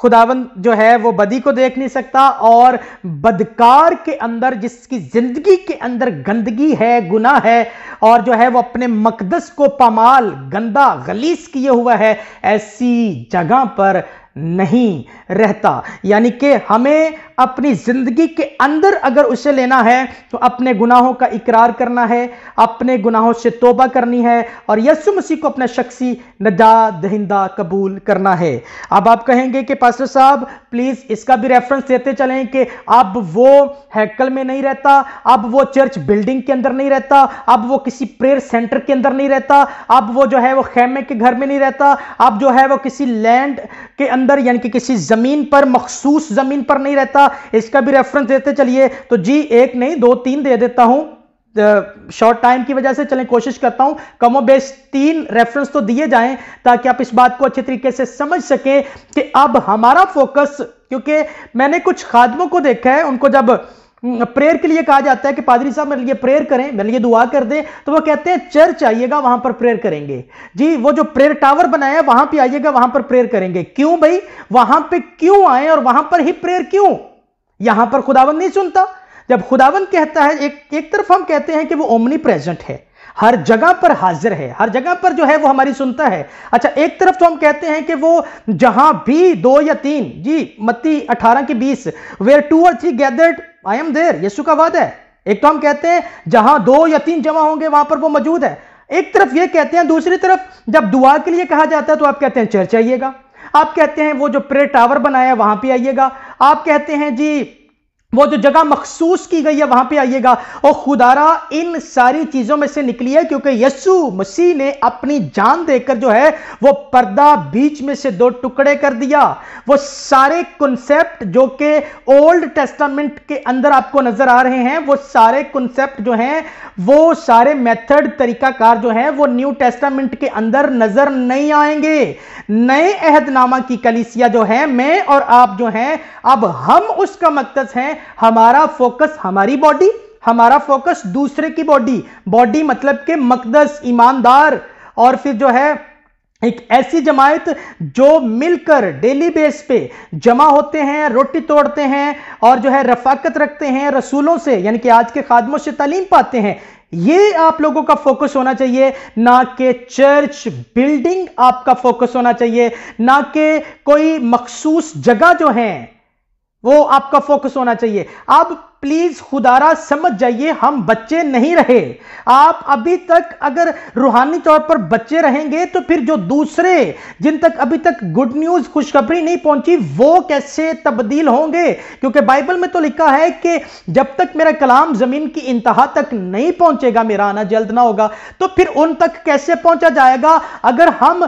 खुदावंद जो है वो बदी को देख नहीं सकता और बदकार के अंदर जिसकी ज़िंदगी के अंदर गंदगी है गुना है और जो है वो अपने मकदस को पमाल गंदा गलीस किए हुआ है ऐसी जगह पर नहीं रहता यानी कि हमें अपनी ज़िंदगी के अंदर अगर उसे लेना है तो अपने गुनाहों का इकरार करना है अपने गुनाहों से तोबा करनी है और यसु मसीह को अपना शख्सी नदा दहिंदा कबूल करना है अब आप कहेंगे कि पास्टर साहब प्लीज़ इसका भी रेफरेंस देते चलें कि अब वो हैकल में नहीं रहता अब वो चर्च बिल्डिंग के अंदर नहीं रहता अब वो किसी प्रेयर सेंटर के अंदर नहीं रहता अब वो जो है वो खेमे के घर में नहीं रहता अब जो है वो किसी लैंड के अंदर अंदर यानी कि किसी जमीन पर मखसूस जमीन पर नहीं रहता इसका भी रेफरेंस देते चलिए तो जी एक नहीं दो तीन दे देता हूं शॉर्ट टाइम की वजह से चलें कोशिश करता हूं कमो बेस तीन रेफरेंस तो दिए जाएं ताकि आप इस बात को अच्छे तरीके से समझ सकें कि अब हमारा फोकस क्योंकि मैंने कुछ खादमों को देखा है उनको जब प्रेयर के लिए कहा जाता है कि पादरी साहब मेरे लिए प्रेयर करें मेरे लिए दुआ कर दें तो वो कहते हैं चर्च आइएगा वहां पर प्रेयर करेंगे जी वो जो प्रेयर टावर बनाया वहां पे आइएगा वहां पर प्रेयर करेंगे क्यों भाई वहां पे क्यों आए और वहां पर ही प्रेयर क्यों यहां पर खुदावन नहीं सुनता जब खुदावन कहता है एक एक तरफ हम कहते हैं कि वो ओमनी प्रेजेंट है हर जगह पर हाजिर है हर जगह पर जो है वो हमारी सुनता है अच्छा एक तरफ तो हम कहते हैं कि वो जहां भी दो या तीन जी मत्ती अठारह की बीस where two or three gathered I am there यीशु का वाद है एक तो हम कहते हैं जहां दो या तीन जमा होंगे वहां पर वो मौजूद है एक तरफ ये कहते हैं दूसरी तरफ जब दुआ के लिए कहा जाता है तो आप कहते हैं चर्च आइएगा आप कहते हैं वो जो प्रे टावर बनाया वहां पर आइएगा आप कहते हैं जी वो जो जगह मखसूस की गई है वहां पे आइएगा और खुदारा इन सारी चीजों में से निकली है क्योंकि यस्सु मसीह ने अपनी जान देकर जो है वो पर्दा बीच में से दो टुकड़े कर दिया वो सारे कंसेप्ट जो कि ओल्ड टेस्टामेंट के अंदर आपको नजर आ रहे हैं वो सारे कंसेप्ट जो हैं वो सारे मेथड तरीकाकार जो है वो न्यू टेस्टामेंट के अंदर नजर नहीं आएंगे नए अहदनामा की कलिसिया जो है मैं और आप जो हैं अब हम उसका मकदस हैं हमारा फोकस हमारी बॉडी हमारा फोकस दूसरे की बॉडी बॉडी मतलब के मकदस ईमानदार और फिर जो है एक ऐसी जमायत जो मिलकर डेली बेस पे जमा होते हैं रोटी तोड़ते हैं और जो है रफाकत रखते हैं रसूलों से यानी कि आज के खादमों से तालीम पाते हैं ये आप लोगों का फोकस होना चाहिए ना कि चर्च बिल्डिंग आपका फोकस होना चाहिए ना कि कोई मखसूस जगह जो है वो आपका फोकस होना चाहिए अब प्लीज खुदारा समझ जाइए हम बच्चे नहीं रहे आप अभी तक अगर रूहानी तौर पर बच्चे रहेंगे तो फिर जो दूसरे जिन तक अभी तक गुड न्यूज खुशखबरी नहीं पहुंची वो कैसे तब्दील होंगे क्योंकि बाइबल में तो लिखा है कि जब तक मेरा कलाम जमीन की इंतहा तक नहीं पहुंचेगा मेरा आना जल्द ना होगा तो फिर उन तक कैसे पहुंचा जाएगा अगर हम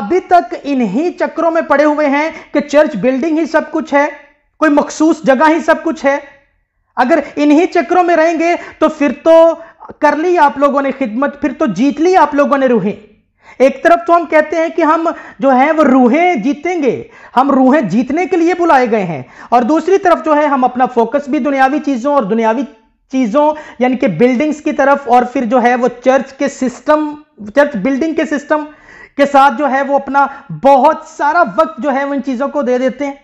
अभी तक इन्हीं चक्रों में पड़े हुए हैं कि चर्च बिल्डिंग ही सब कुछ है कोई मखसूस जगह ही सब कुछ है अगर इन्हीं चक्रों में रहेंगे तो फिर तो कर ली आप लोगों ने खिदमत फिर तो जीत ली आप लोगों ने रूहें एक तरफ तो हम कहते हैं कि हम जो है वो रूहें जीतेंगे हम रूहें जीतने के लिए बुलाए गए हैं और दूसरी तरफ जो है हम अपना फोकस भी दुनियावी चीज़ों और दुनियावी चीज़ों यानी कि बिल्डिंग्स की तरफ और फिर जो है वो चर्च के सिस्टम चर्च बिल्डिंग के सिस्टम के साथ जो है वो अपना बहुत सारा वक्त जो है उन चीज़ों को दे देते हैं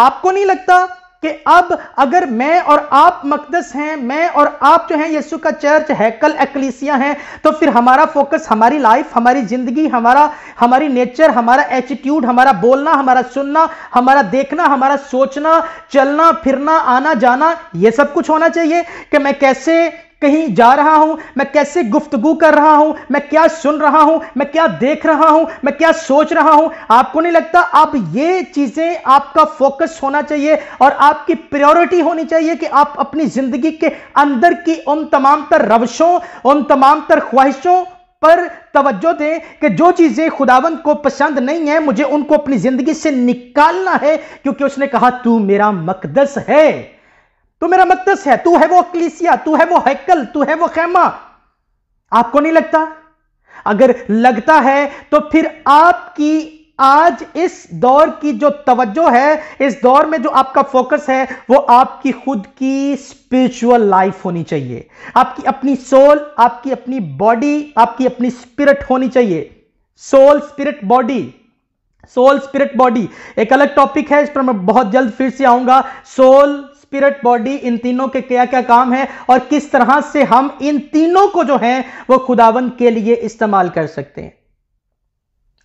आपको नहीं लगता कि अब अगर मैं और आप मकदस हैं मैं और आप जो हैं यीशु का चर्च हैकल एक्लिसिया हैं तो फिर हमारा फोकस हमारी लाइफ हमारी ज़िंदगी हमारा हमारी नेचर हमारा एटीट्यूड हमारा बोलना हमारा सुनना हमारा देखना हमारा सोचना चलना फिरना आना जाना ये सब कुछ होना चाहिए कि मैं कैसे कहीं जा रहा हूं मैं कैसे गुफ्तगु कर रहा हूं मैं क्या सुन रहा हूं मैं क्या देख रहा हूं मैं क्या सोच रहा हूं आपको नहीं लगता आप ये चीजें आपका फोकस होना चाहिए और आपकी प्रायोरिटी होनी चाहिए कि आप अपनी जिंदगी के अंदर की उन तमाम तर रवशों उन तमाम तर ख्वाहिशों पर तवज्जो दें कि जो चीज़ें खुदावंद को पसंद नहीं है मुझे उनको अपनी ज़िंदगी से निकालना है क्योंकि उसने कहा तू मेरा मकदस है तो मेरा मकदस है तू है वो अकलीसिया तू है वो हैकल तू है वो खैमा आपको नहीं लगता अगर लगता है तो फिर आपकी आज इस दौर की जो तवज्जो है इस दौर में जो आपका फोकस है वो आपकी खुद की स्पिरिचुअल लाइफ होनी चाहिए आपकी अपनी सोल आपकी अपनी बॉडी आपकी अपनी स्पिरिट होनी चाहिए soul spirit body soul spirit body एक अलग टॉपिक है इस पर मैं बहुत जल्द फिर से आऊंगा सोल स्पिरिट बॉडी इन तीनों के क्या क्या काम है और किस तरह से हम इन तीनों को जो है वो खुदावन के लिए इस्तेमाल कर सकते हैं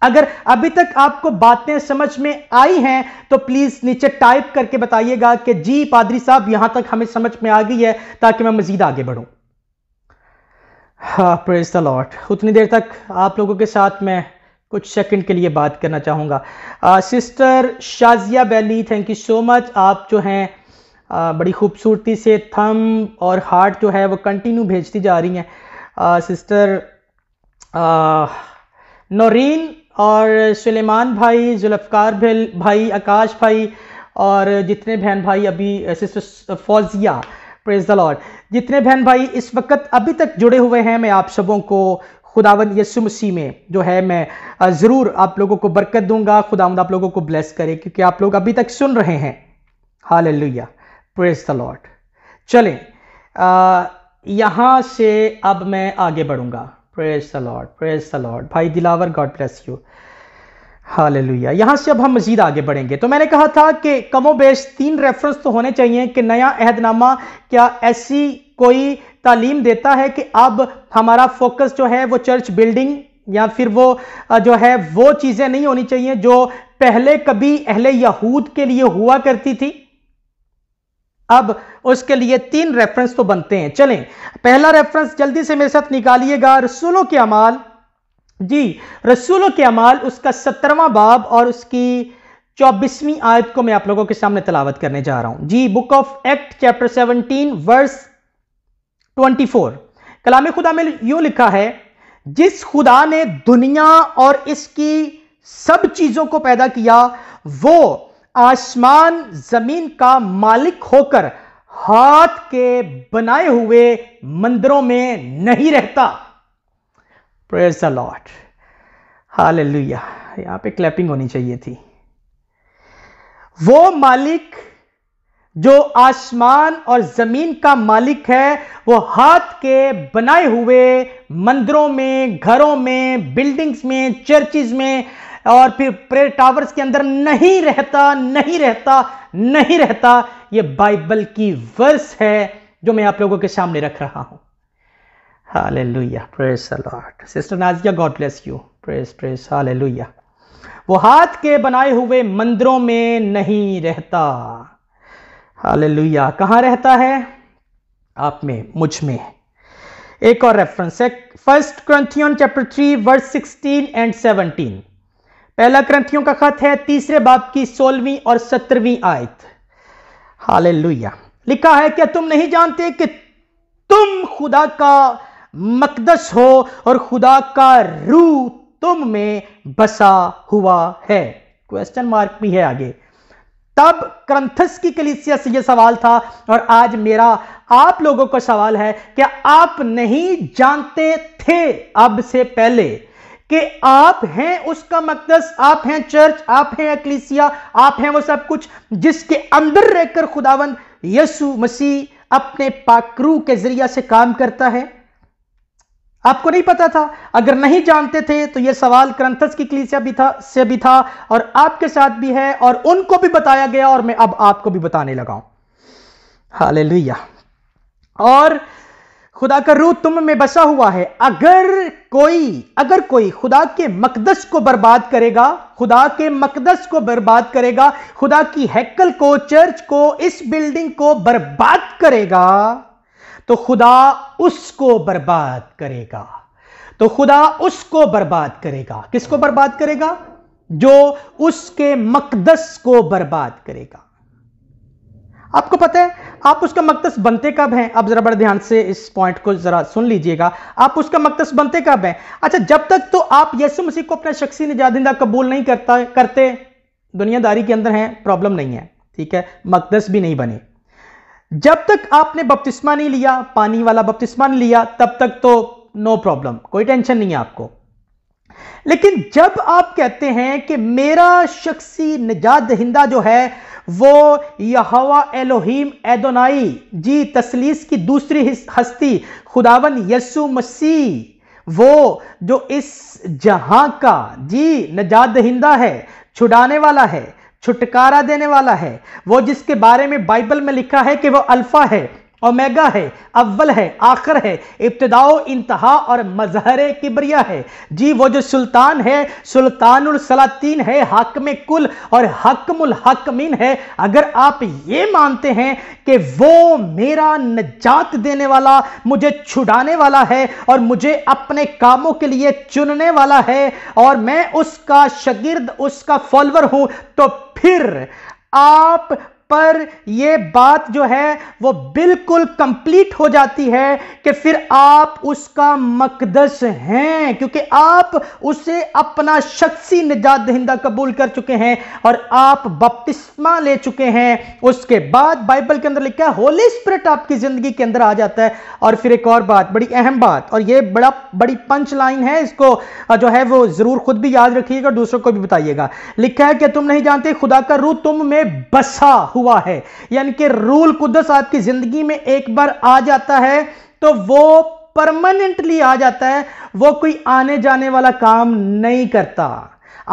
अगर अभी तक आपको बातें समझ में आई हैं तो प्लीज नीचे टाइप करके बताइएगा कि जी पादरी साहब यहां तक हमें समझ में आ गई है ताकि मैं मजीद आगे बढ़ू प्रेस द लॉर्ड उतनी देर तक आप लोगों के साथ मैं कुछ सेकंड के लिए बात करना चाहूंगा sister Shazia Bailey thank you so much आप जो हैं बड़ी खूबसूरती से थम और हार्ट जो है वो कंटिन्यू भेजती जा रही हैं सिस्टर नौरीन और सुलेमान भाई जुल्फ़कार भाई आकाश भाई और जितने बहन भाई अभी sister Fauzia praise the Lord जितने बहन भाई इस वक्त अभी तक जुड़े हुए हैं मैं आप सबों को खुदावन यसु मसीह में जो है मैं ज़रूर आप लोगों को बरकत दूंगा खुदावंद आप लोगों को ब्लेस करे क्योंकि आप लोग अभी तक सुन रहे हैं हाल प्रेस द लॉर्ड चलें यहाँ से अब मैं आगे बढ़ूँगा praise the Lord praise the Lord भाई Dilawar God bless you hallelujah यहाँ से अब हम मजीद आगे बढ़ेंगे तो मैंने कहा था कि कमो बेश तीन रेफरेंस तो होने चाहिए कि नया अहदनामा क्या ऐसी कोई तालीम देता है कि अब हमारा फोकस जो है वो चर्च बिल्डिंग या फिर वो जो है वो चीज़ें नहीं होनी चाहिए जो पहले कभी अहले यहूद के लिए हुआ करती थी अब उसके लिए तीन रेफरेंस तो बनते हैं चलें पहला रेफरेंस जल्दी से मेरे साथ निकालिएगा रसूलों के अमाल जी रसूलों के अमाल उसका सत्रहवा बाब और उसकी चौबीसवीं आयत को मैं आप लोगों के सामने तलावत करने जा रहा हूं जी book of Act chapter 17 verse 24 कलाम खुदा में यूं लिखा है जिस खुदा ने दुनिया और इसकी सब चीजों को पैदा किया वो आसमान जमीन का मालिक होकर हाथ के बनाए हुए मंदिरों में नहीं रहता प्रेयर्स द लॉर्ड हाल यहां पर क्लैपिंग होनी चाहिए थी वो मालिक जो आसमान और जमीन का मालिक है वो हाथ के बनाए हुए मंदिरों में घरों में बिल्डिंग्स में चर्चिज में और फिर प्रेयर टावर्स के अंदर नहीं रहता नहीं रहता नहीं रहता ये बाइबल की वर्स है जो मैं आप लोगों के सामने रख रहा हूं sister Nazia God bless you praise praise hallelujah वो हाथ के बनाए हुए मंदिरों में नहीं रहता हालेलुया कहां रहता है आप में मुझ में एक और रेफरेंस है first Corinthian chapter three verse sixteen and seventeen पहला ग्रंथियों का खत है तीसरे बाप की सोलहवीं और सत्रहवीं आयत हाल लिखा है क्या तुम नहीं जानते कि तुम खुदा का मकदस हो और खुदा का रू तुम में बसा हुआ है क्वेश्चन मार्क भी है आगे तब क्रंथस की कलिसिया से यह सवाल था और आज मेरा आप लोगों का सवाल है क्या आप नहीं जानते थे अब से पहले कि आप हैं उसका मकदस आप हैं चर्च आप हैं अकलीसिया आप हैं वो सब कुछ जिसके अंदर रहकर खुदावंद यसु मसीह अपने पाकरू के जरिया से काम करता है आपको नहीं पता था अगर नहीं जानते थे तो यह सवाल क्रंथस की क्लीसिया भी था से भी था और आपके साथ भी है और उनको भी बताया गया और मैं अब आपको भी बताने लगा हूं और खुदा का रूह तुम में बसा हुआ है अगर कोई अगर कोई खुदा के मकदस को बर्बाद करेगा खुदा के मकदस को बर्बाद करेगा खुदा की हैकल को चर्च को इस बिल्डिंग को बर्बाद करेगा तो खुदा उसको बर्बाद करेगा तो खुदा उसको बर्बाद करेगा किसको बर्बाद करेगा जो उसके मकदस को बर्बाद करेगा आपको पता है आप उसका मकदस बनते कब हैं आप जरा बड़े ध्यान से इस पॉइंट को जरा सुन लीजिएगा आप उसका मकदस बनते कब हैं अच्छा जब तक तो आप यसु मसीह को अपना शख्सी निजादिंदा कबूल नहीं करता करते दुनियादारी के अंदर हैं प्रॉब्लम नहीं है ठीक है मकदस भी नहीं बने जब तक आपने बपतिस्मा नहीं लिया पानी वाला बपतिस्मा नहीं लिया तब तक तो नो प्रॉब्लम कोई टेंशन नहीं है आपको लेकिन जब आप कहते हैं कि मेरा शख्सी निजात दहिंदा जो है वो यहावा एलोहिम एदोनाई जी तसलीस की दूसरी हस्ती खुदावन यसु मसीह वो जो इस जहां का जी नजात दहिंदा है छुड़ाने वाला है छुटकारा देने वाला है वो जिसके बारे में बाइबल में लिखा है कि वो अल्फा है ओमेगा है अव्वल है आखिर है इब्तदाओ इंतहा और मजहर किबरिया है जी वो जो सुल्तान है सुल्तानुल सलातीन है हक में कुल और हकमुल हकमीन है अगर आप ये मानते हैं कि वो मेरा नजात देने वाला मुझे छुड़ाने वाला है और मुझे अपने कामों के लिए चुनने वाला है और मैं उसका शगिर्द उसका फॉलोअर हूं तो फिर आप पर यह बात जो है वो बिल्कुल कंप्लीट हो जाती है कि फिर आप उसका मकदस हैं क्योंकि आप उसे अपना शख्सी निजात दहिंदा कबूल कर चुके हैं और आप बपतिस्मा ले चुके हैं उसके बाद बाइबल के अंदर लिखा है होली स्पिरिट आपकी जिंदगी के अंदर आ जाता है और फिर एक और बात बड़ी अहम बात और यह बड़ा बड़ी पंच लाइन है इसको जो है वो जरूर खुद भी याद रखिएगा दूसरों को भी बताइएगा लिखा है कि तुम नहीं जानते खुदा का रू तुम में बसा हुआ है यानी कि रूल कुदस आपकी जिंदगी में एक बार आ जाता है तो वो परमानेंटली आ जाता है वो कोई आने जाने वाला काम नहीं करता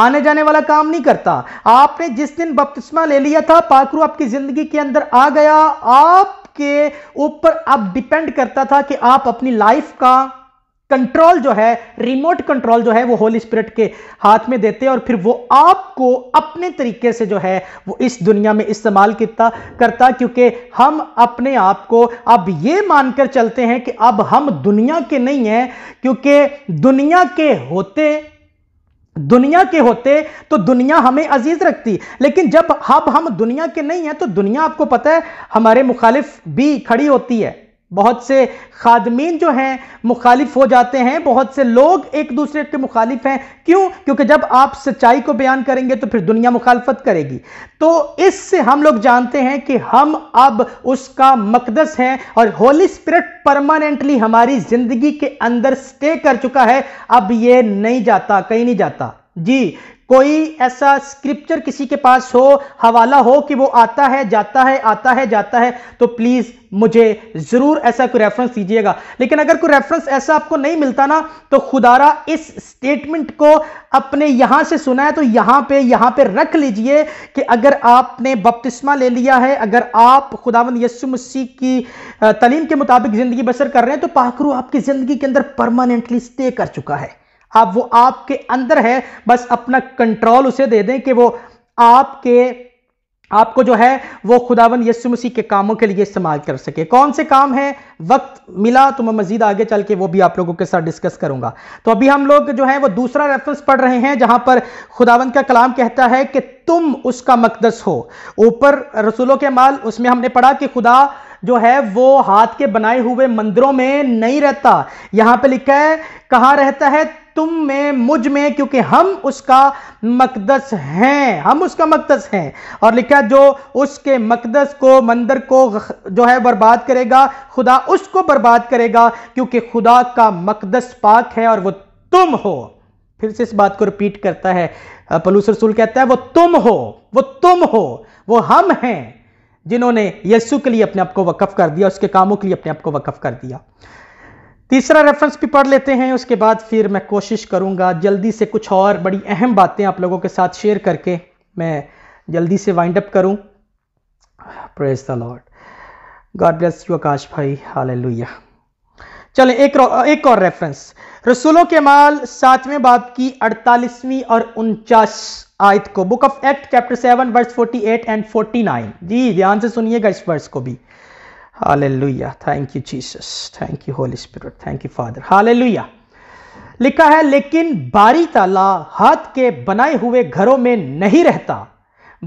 आने जाने वाला काम नहीं करता आपने जिस दिन बपतिस्मा ले लिया था पाखरू आपकी जिंदगी के अंदर आ गया आपके ऊपर अब डिपेंड करता था कि आप अपनी लाइफ का कंट्रोल जो है रिमोट कंट्रोल जो है वो होली स्पिरिट के हाथ में देते हैं और फिर वो आपको अपने तरीके से जो है वो इस दुनिया में इस्तेमाल किता करता क्योंकि हम अपने आप को अब ये मानकर चलते हैं कि अब हम दुनिया के नहीं हैं क्योंकि दुनिया के होते दुनिया के होते तो दुनिया हमें अजीज रखती लेकिन जब अब हम दुनिया के नहीं हैं तो दुनिया आपको पता है हमारे मुखालिफ भी खड़ी होती है बहुत से खादमीन जो हैं मुखालिफ हो जाते हैं बहुत से लोग एक दूसरे के मुखालिफ हैं क्यों क्योंकि जब आप सच्चाई को बयान करेंगे तो फिर दुनिया मुखालफत करेगी तो इससे हम लोग जानते हैं कि हम अब उसका मकदस हैं और होली स्पिरिट परमानेंटली हमारी जिंदगी के अंदर स्टे कर चुका है अब ये नहीं जाता कहीं नहीं जाता जी कोई ऐसा स्क्रिप्चर किसी के पास हो हवाला हो कि वो आता है जाता है आता है जाता है तो प्लीज मुझे जरूर ऐसा कोई रेफरेंस दीजिएगा लेकिन अगर कोई रेफरेंस ऐसा आपको नहीं मिलता ना तो खुदारा इस स्टेटमेंट को अपने यहां से सुना है तो यहां पे यहां पे रख लीजिए कि अगर आपने बपतिस्मा ले लिया है अगर आप खुदावन यसु मसीह की तलीम के मुताबिक जिंदगी बसर कर रहे हैं तो पाखरू आपकी जिंदगी के अंदर परमानेंटली स्टे कर चुका है अब हाँ, वो आपके अंदर है बस अपना कंट्रोल उसे दे दें कि वो आपके आपको जो है वो खुदावन यस्सु मसीह के कामों के लिए इस्तेमाल कर सके कौन से काम हैं वक्त मिला तो मैं मजीद आगे चल के वो भी आप लोगों के साथ डिस्कस करूंगा तो अभी हम लोग जो है वो दूसरा रेफरेंस पढ़ रहे हैं जहां पर खुदावन का कलाम कहता है कि तुम उसका मकदस हो ऊपर रसूलों के माल उसमें हमने पढ़ा कि खुदा जो है वो हाथ के बनाए हुए मंदिरों में नहीं रहता यहां पर लिखा है कहाँ रहता है तुम में मुझ में क्योंकि हम उसका मकदस हैं हम उसका मकदस हैं और लिखा जो उसके मकदस को मंदिर को जो है बर्बाद करेगा खुदा उसको बर्बाद करेगा क्योंकि खुदा का मकदस पाक है और वो तुम हो फिर से इस बात को रिपीट करता है पलूस रसूल कहता है वो तुम हो वो तुम हो वो हम हैं जिन्होंने यीशु के लिए अपने आप को वक्फ कर दिया उसके कामों के लिए अपने आप को वक्फ कर दिया तीसरा रेफरेंस भी पढ़ लेते हैं उसके बाद फिर मैं कोशिश करूंगा जल्दी से कुछ और बड़ी अहम बातें आप लोगों के साथ शेयर करके मैं जल्दी से वाइंड अप करूं praise the Lord God bless you Akash भाई हालेलुया चलें एक एक और रेफरेंस रसूलों के माल सातवें बाब की अड़तालीसवीं और उनचास आयत को book of Act chapter seven verse forty eight and forty nine जी ध्यान से सुनिएगा इस वर्स को भी hallelujah thank you Jesus thank you Holy Spirit thank you Father hallelujah लिखा है लेकिन बारी ताला हाथ के बनाए हुए घरों में नहीं रहता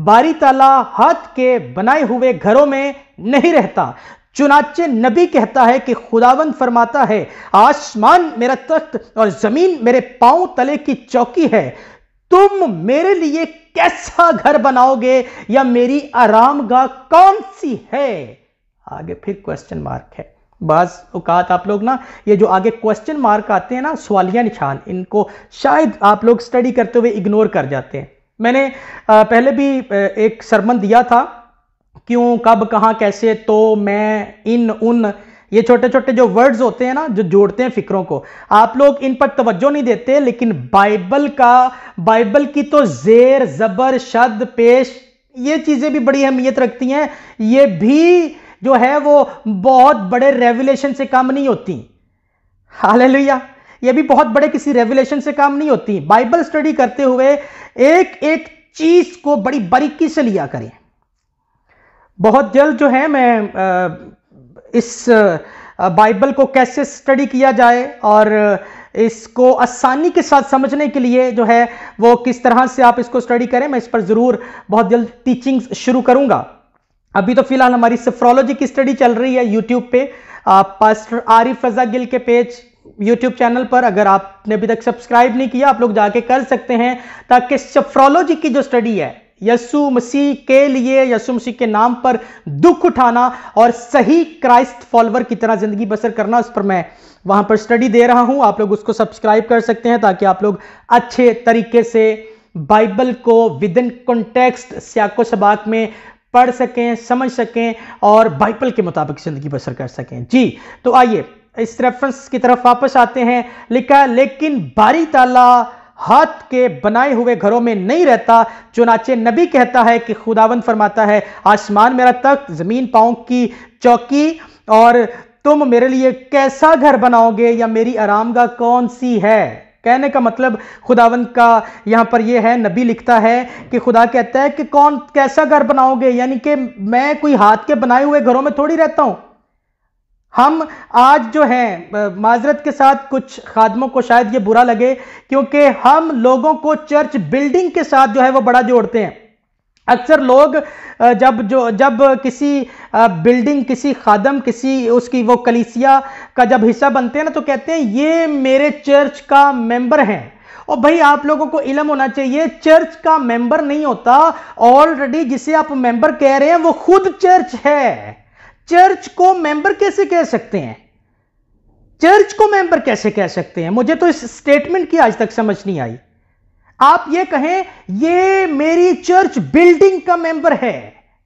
बारी ताला हाथ के बनाए हुए घरों में नहीं रहता चुनाचे नबी कहता है कि खुदावंद फरमाता है आसमान मेरा तख्त और जमीन मेरे पांव तले की चौकी है तुम मेरे लिए कैसा घर बनाओगे या मेरी आरामगाह कौन सी है आगे फिर क्वेश्चन मार्क है बाज़ औकात आप लोग ना ये जो आगे क्वेश्चन मार्क आते हैं ना सवालिया निशान इनको शायद आप लोग स्टडी करते हुए इग्नोर कर जाते हैं मैंने पहले भी एक सरमन दिया था क्यों कब कहाँ कैसे तो मैं इन उन ये छोटे छोटे जो वर्ड्स होते हैं ना जो जोड़ते हैं फिक्रों को आप लोग इन पर तवज्जो नहीं देते लेकिन बाइबल का बाइबल की तो जेर जबर शब्द पेश ये चीज़ें भी बड़ी अहमियत रखती हैं ये भी जो है वो बहुत बड़े रेवुलेशन से काम नहीं होती हालेलुया ये भी बहुत बड़े किसी रेवुलेशन से काम नहीं होती बाइबल स्टडी करते हुए एक एक चीज को बड़ी बारीकी से लिया करें बहुत जल्द जो है मैं इस बाइबल को कैसे स्टडी किया जाए और इसको आसानी के साथ समझने के लिए जो है वो किस तरह से आप इसको स्टडी करें मैं इस पर ज़रूर बहुत जल्द टीचिंग्स शुरू करूंगा अभी तो फिलहाल हमारी सेफ्रोलॉजी की स्टडी चल रही है यूट्यूब पे पास्टर आरिफ रजा गिल के पेज यूट्यूब चैनल पर अगर आपने अभी तक सब्सक्राइब नहीं किया आप लोग जाके कर सकते हैं ताकि सेफ्रोलॉजी की जो स्टडी है यसु मसीह के लिए यसु मसीह के नाम पर दुख उठाना और सही क्राइस्ट फॉलोअर की तरह जिंदगी बसर करना उस पर मैं वहां पर स्टडी दे रहा हूं आप लोग उसको सब्सक्राइब कर सकते हैं ताकि आप लोग अच्छे तरीके से बाइबल को विद इन कॉन्टेक्स्ट सियाको सबाक में पढ़ सकें समझ सकें और बाइबल के मुताबिक ज़िंदगी बसर कर सकें जी तो आइए इस रेफरेंस की तरफ वापस आते हैं लिखा लेकिन बारी ताला हाथ के बनाए हुए घरों में नहीं रहता चुनाचे नबी कहता है कि खुदावंद फरमाता है आसमान मेरा तख्त जमीन पाओं की चौकी और तुम मेरे लिए कैसा घर बनाओगे या मेरी आरामगा कौन सी है कहने का मतलब खुदावन का यहाँ पर यह है नबी लिखता है कि खुदा कहता है कि कौन कैसा घर बनाओगे यानी कि मैं कोई हाथ के बनाए हुए घरों में थोड़ी रहता हूँ हम आज जो हैं माजरत के साथ कुछ खादमों को शायद ये बुरा लगे क्योंकि हम लोगों को चर्च बिल्डिंग के साथ जो है वो बड़ा जोड़ते हैं अक्सर लोग जब जो जब किसी बिल्डिंग किसी खादम किसी उसकी वो कलीसिया का जब हिस्सा बनते हैं ना तो कहते हैं ये मेरे चर्च का मेंबर हैं और भाई आप लोगों को इलम होना चाहिए चर्च का मेंबर नहीं होता ऑलरेडी जिसे आप मेंबर कह रहे हैं वो खुद चर्च है चर्च को मेंबर कैसे कह सकते हैं चर्च को मेंबर कैसे कह सकते हैं मुझे तो इस स्टेटमेंट की आज तक समझ नहीं आई आप ये कहें ये मेरी चर्च बिल्डिंग का मेंबर है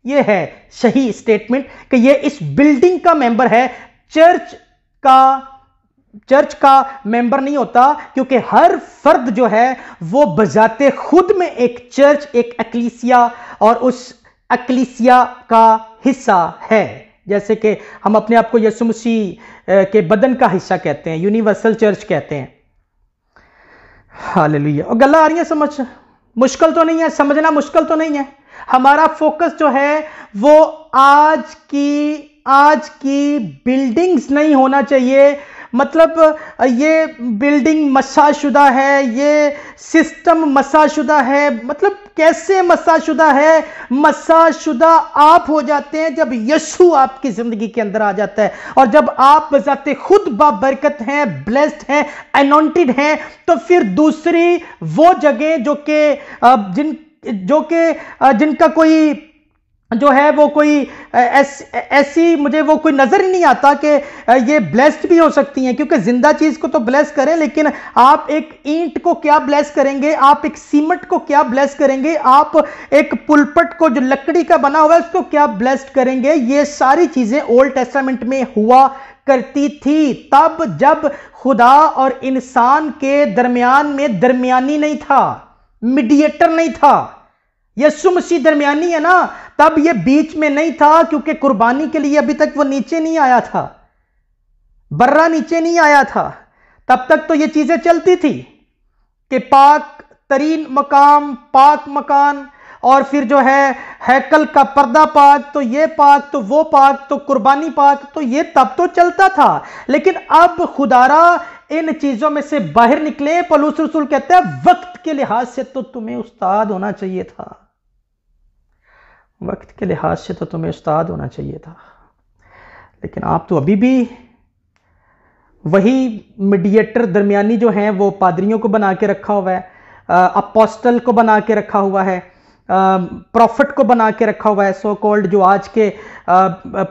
ये है सही स्टेटमेंट कि ये इस बिल्डिंग का मेंबर है चर्च का चर्च का मेंबर नहीं होता क्योंकि हर फर्द जो है वो बजाते खुद में एक चर्च एक अकलीसिया और उस अकलीसिया का हिस्सा है जैसे कि हम अपने आप को यसुमसी के बदन का हिस्सा कहते हैं यूनिवर्सल चर्च कहते हैं हालेलुया और गल आ रही है समझ मुश्किल तो नहीं है समझना मुश्किल तो नहीं है हमारा फोकस जो है वो आज की आज की बिल्डिंग्स नहीं होना चाहिए मतलब ये बिल्डिंग मसाशुदा है ये सिस्टम मसाशुदा है मतलब कैसे मसाशुदा है मसाशुदा आप हो जाते हैं जब यशु आपकी ज़िंदगी के अंदर आ जाता है और जब आप बजाते खुद बाबरकत हैं ब्लेस्ड हैं अनॉन्टेड हैं तो फिर दूसरी वो जगह जो कि जिन जो कि जिनका कोई जो है वो कोई ऐस, ऐसी मुझे वो कोई नज़र ही नहीं आता कि ये ब्लेस्ड भी हो सकती हैं क्योंकि ज़िंदा चीज़ को तो ब्लेस करें लेकिन आप एक ईंट को क्या ब्लेस करेंगे आप एक सीमेंट को क्या ब्लेस करेंगे आप एक पुलपट को जो लकड़ी का बना हुआ है उसको क्या ब्लेस्ड करेंगे ये सारी चीज़ें ओल्ड टेस्टामेंट में हुआ करती थी तब जब खुदा और इंसान के दरमियान में दरमियानी नहीं था मीडिएटर नहीं था यीशु मसीह दरमियानी है ना तब ये बीच में नहीं था क्योंकि कुर्बानी के लिए अभी तक वो नीचे नहीं आया था बर्रा नीचे नहीं आया था तब तक तो ये चीजें चलती थी कि पाक तरीन मकाम पाक मकान और फिर जो है हैकल का पर्दा पाक तो ये पाक तो वो पाक तो कुर्बानी पाक तो ये तब तो चलता था लेकिन अब खुदारा इन चीजों में से बाहर निकले पलूस रसूल कहते हैं वक्त के लिहाज से तो तुम्हें उस्ताद होना चाहिए था वक्त के लिहाज से तो तुम्हें उस्ताद होना चाहिए था लेकिन आप तो अभी भी वही मीडिएटर दरमियानी जो हैं वो पादरियों को बना के रखा हुआ है अपोस्टल को बना के रखा हुआ है प्रॉफिट को बना के रखा हुआ है सो कॉल्ड जो आज के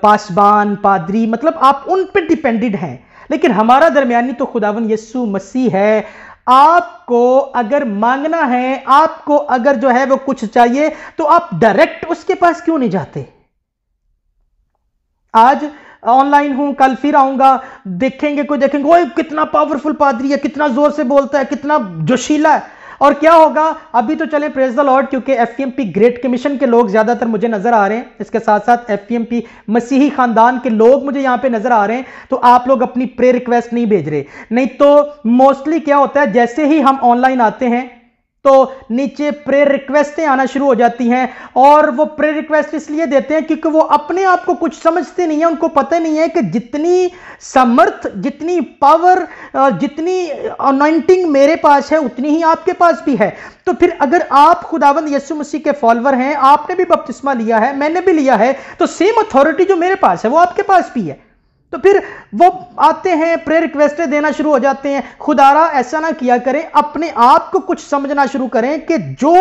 पासबान पादरी मतलब आप उन पर डिपेंडेड हैं लेकिन हमारा दरमियानी तो खुदावन यस्सु मसीह है आपको अगर मांगना है आपको अगर जो है वो कुछ चाहिए तो आप डायरेक्ट उसके पास क्यों नहीं जाते आज ऑनलाइन हूं कल फिर आऊंगा देखेंगे कोई देखेंगे ओए कितना पावरफुल पादरी है कितना जोर से बोलता है कितना जोशीला है और क्या होगा अभी तो चले प्रेस द लॉर्ड क्योंकि एफ ग्रेट कमीशन के लोग ज्यादातर मुझे नजर आ रहे हैं इसके साथ साथ एफ मसीही खानदान के लोग मुझे यहां पे नजर आ रहे हैं तो आप लोग अपनी प्रे रिक्वेस्ट नहीं भेज रहे नहीं तो मोस्टली क्या होता है जैसे ही हम ऑनलाइन आते हैं तो नीचे प्रेयर रिक्वेस्टें आना शुरू हो जाती हैं और वो प्रेयर रिक्वेस्ट इसलिए देते हैं क्योंकि वो अपने आप को कुछ समझते नहीं है उनको पता नहीं है कि जितनी समर्थ जितनी पावर जितनी अनोइंटिंग मेरे पास है उतनी ही आपके पास भी है तो फिर अगर आप खुदावंद यीशु मसीह के फॉलोअर हैं आपने भी बपतिस्मा लिया है मैंने भी लिया है तो सेम अथॉरिटी जो मेरे पास है वो आपके पास भी है तो फिर वो आते हैं प्रेयर रिक्वेस्ट देना शुरू हो जाते हैं खुदारा ऐसा ना किया करें अपने आप को कुछ समझना शुरू करें कि जो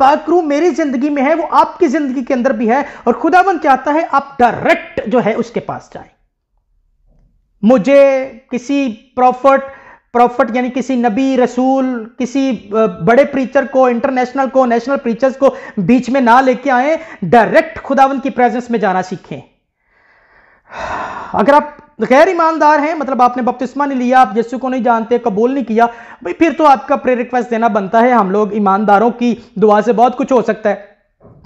पाकरू मेरी ज़िंदगी में है वो आपकी ज़िंदगी के अंदर भी है और खुदावन चाहता है आप डायरेक्ट जो है उसके पास जाए मुझे किसी प्रॉफट प्रॉफिट यानी किसी नबी रसूल किसी बड़े प्रीचर को इंटरनेशनल को नेशनल प्रीचर्स को बीच में ना लेके आए डायरेक्ट खुदावन की प्रेजेंस में जाना सीखें अगर आप गैर ईमानदार हैं मतलब आपने बपतिस्मा नहीं लिया आप यस्सु को नहीं जानते कबूल नहीं किया भाई फिर तो आपका प्रे रिक्वेस्ट देना बनता है हम लोग ईमानदारों की दुआ से बहुत कुछ हो सकता है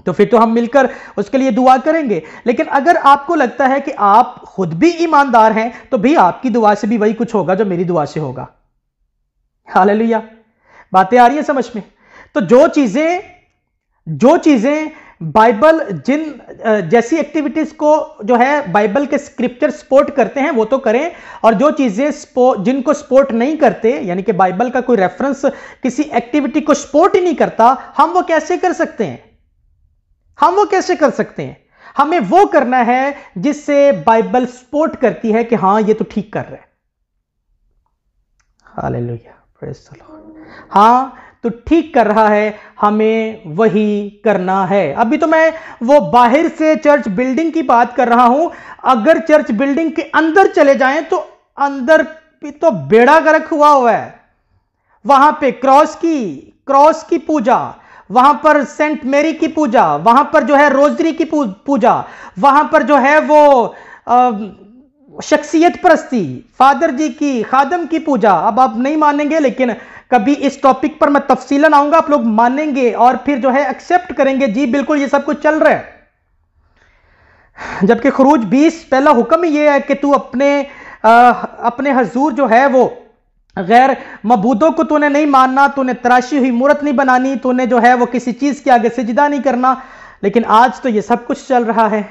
तो फिर तो हम मिलकर उसके लिए दुआ करेंगे लेकिन अगर आपको लगता है कि आप खुद भी ईमानदार हैं तो भी आपकी दुआ से भी वही कुछ होगा जो मेरी दुआ से होगा हाल बातें आ रही है समझ में तो जो चीज़ें जो चीज़ें बाइबल जिन जैसी एक्टिविटीज को जो है बाइबल के स्क्रिप्चर सपोर्ट करते हैं वो तो करें और जो चीजें जिनको सपोर्ट नहीं करते यानी कि बाइबल का कोई रेफरेंस किसी एक्टिविटी को सपोर्ट ही नहीं करता हम वो कैसे कर सकते हैं हम वो कैसे कर सकते हैं हमें वो करना है जिससे बाइबल सपोर्ट करती है कि हाँ ये तो ठीक कर रहा है हाँ तो ठीक कर रहा है हमें वही करना है अभी तो मैं वो बाहर से चर्च बिल्डिंग की बात कर रहा हूं अगर चर्च बिल्डिंग के अंदर चले जाएं तो अंदर भी तो बेड़ा गर्क हुआ हुआ है वहां पे क्रॉस की क्रॉस की पूजा वहां पर सेंट मेरी की पूजा वहां पर जो है रोजरी की पूजा वहां पर जो है वो आ, शख्सियत परस्ती फादर जी की खादम की पूजा अब आप नहीं मानेंगे लेकिन कभी इस टॉपिक पर मैं तफसीला आऊंगा आप लोग मानेंगे और फिर जो है एक्सेप्ट करेंगे जी बिल्कुल ये सब कुछ चल रहा है जबकि खरूज बीस पहला हुक्म ये है कि तू अपने आ, अपने हजूर जो है वो गैर मबूदों को तूने नहीं मानना तूने तराशी हुई मूर्त नहीं बनानी तूने जो है वो किसी चीज़ के आगे सिजदा नहीं करना लेकिन आज तो ये सब कुछ चल रहा है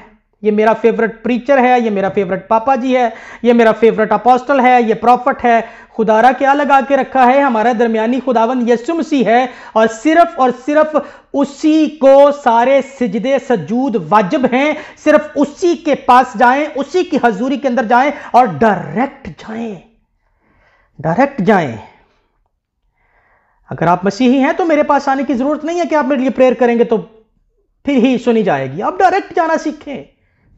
ये मेरा फेवरेट प्रीचर है ये मेरा फेवरेट पापा जी है ये मेरा फेवरेट अपोस्टल है ये प्रॉफिट है खुदारा क्या लगा के रखा है हमारा दरमियानी खुदावन यसु मसीह है और सिर्फ और सिर्फ उसी को सारे सिजदे सजूद वाजिब हैं सिर्फ उसी के पास जाएं उसी की हजूरी के अंदर जाएं और डायरेक्ट जाएं डायरेक्ट जाएं अगर आप मसीही हैं तो मेरे पास आने की जरूरत नहीं है कि आप मेरे लिए प्रेयर करेंगे तो फिर ही सुनी जाएगी आप डायरेक्ट जाना सीखें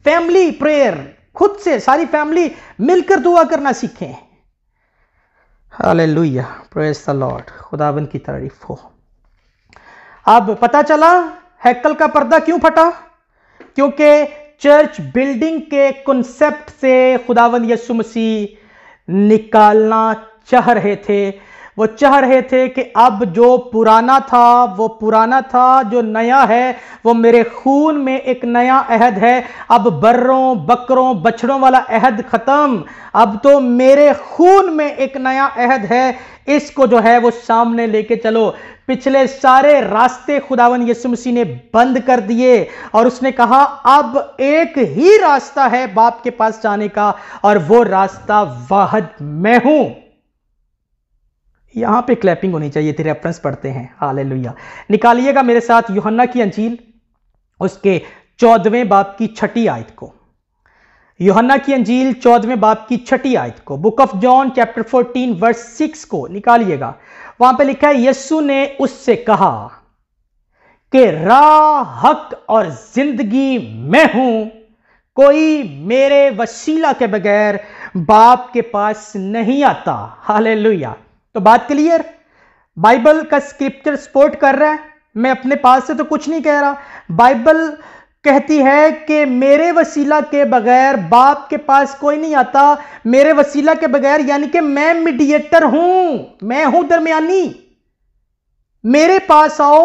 फैमिली प्रेयर खुद से सारी फैमिली मिलकर दुआ करना सीखें hallelujah praise the Lord खुदाबंद की तारीफ हो अब पता चला हैकल का पर्दा क्यों फटा क्योंकि चर्च बिल्डिंग के कंसेप्ट से खुदावन यसु मसीह निकालना चाह रहे थे वो चाह रहे थे कि अब जो पुराना था वो पुराना था जो नया है वो मेरे खून में एक नया अहद है अब बर्रों बकरों बछड़ों वाला अहद ख़त्म अब तो मेरे खून में एक नया अहद है इसको जो है वो सामने लेके चलो पिछले सारे रास्ते खुदावन यीशु मसीह ने बंद कर दिए और उसने कहा अब एक ही रास्ता है बाप के पास जाने का और वो रास्ता वाहद मैं हूं यहाँ पे क्लैपिंग होनी चाहिए थी रेफरेंस पढ़ते हैं हाल निकालिएगा मेरे साथ योहन्ना की अंजील उसके चौदहवें बाप की छठी आयत को योहन्ना की अंजील चौदहवें बाप की छठी आयत को book of John chapter fourteen verse six को निकालिएगा वहां पे लिखा है यस्सु ने उससे कहा कि राह हक और जिंदगी मैं हूं कोई मेरे वसीला के बगैर बाप के पास नहीं आता हालेलुया तो बात क्लियर बाइबल का स्क्रिप्चर सपोर्ट कर रहा है मैं अपने पास से तो कुछ नहीं कह रहा बाइबल कहती है कि मेरे वसीला के बगैर बाप के पास कोई नहीं आता मेरे वसीला के बगैर यानी कि मैं मीडिएटर हूं मैं हूं दरमियानी मेरे पास आओ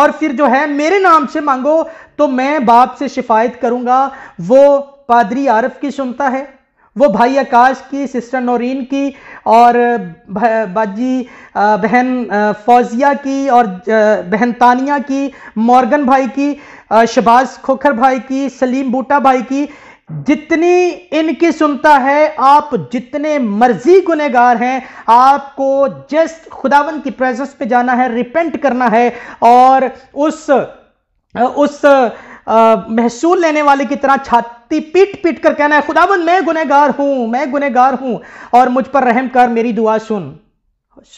और फिर जो है मेरे नाम से मांगो तो मैं बाप से शिफायत करूंगा वो पादरी आरफ की सुनता है वो भाई आकाश की सिस्टर नौरीन की और बाजी बहन फौजिया की और बहन तानिया की मॉर्गन भाई की शबाज खोखर भाई की सलीम बूटा भाई की जितनी इनकी सुनता है आप जितने मर्जी गुनेगार हैं आपको जस्ट खुदावन की प्रेजेंस पे जाना है रिपेंट करना है और उस उस महसूल लेने वाले की तरह छाती छाती पीट पीट कर कहना है खुदाबंद मैं गुनेगार हूं मैं गुनेगार हूं और मुझ पर रहम कर मेरी दुआ सुन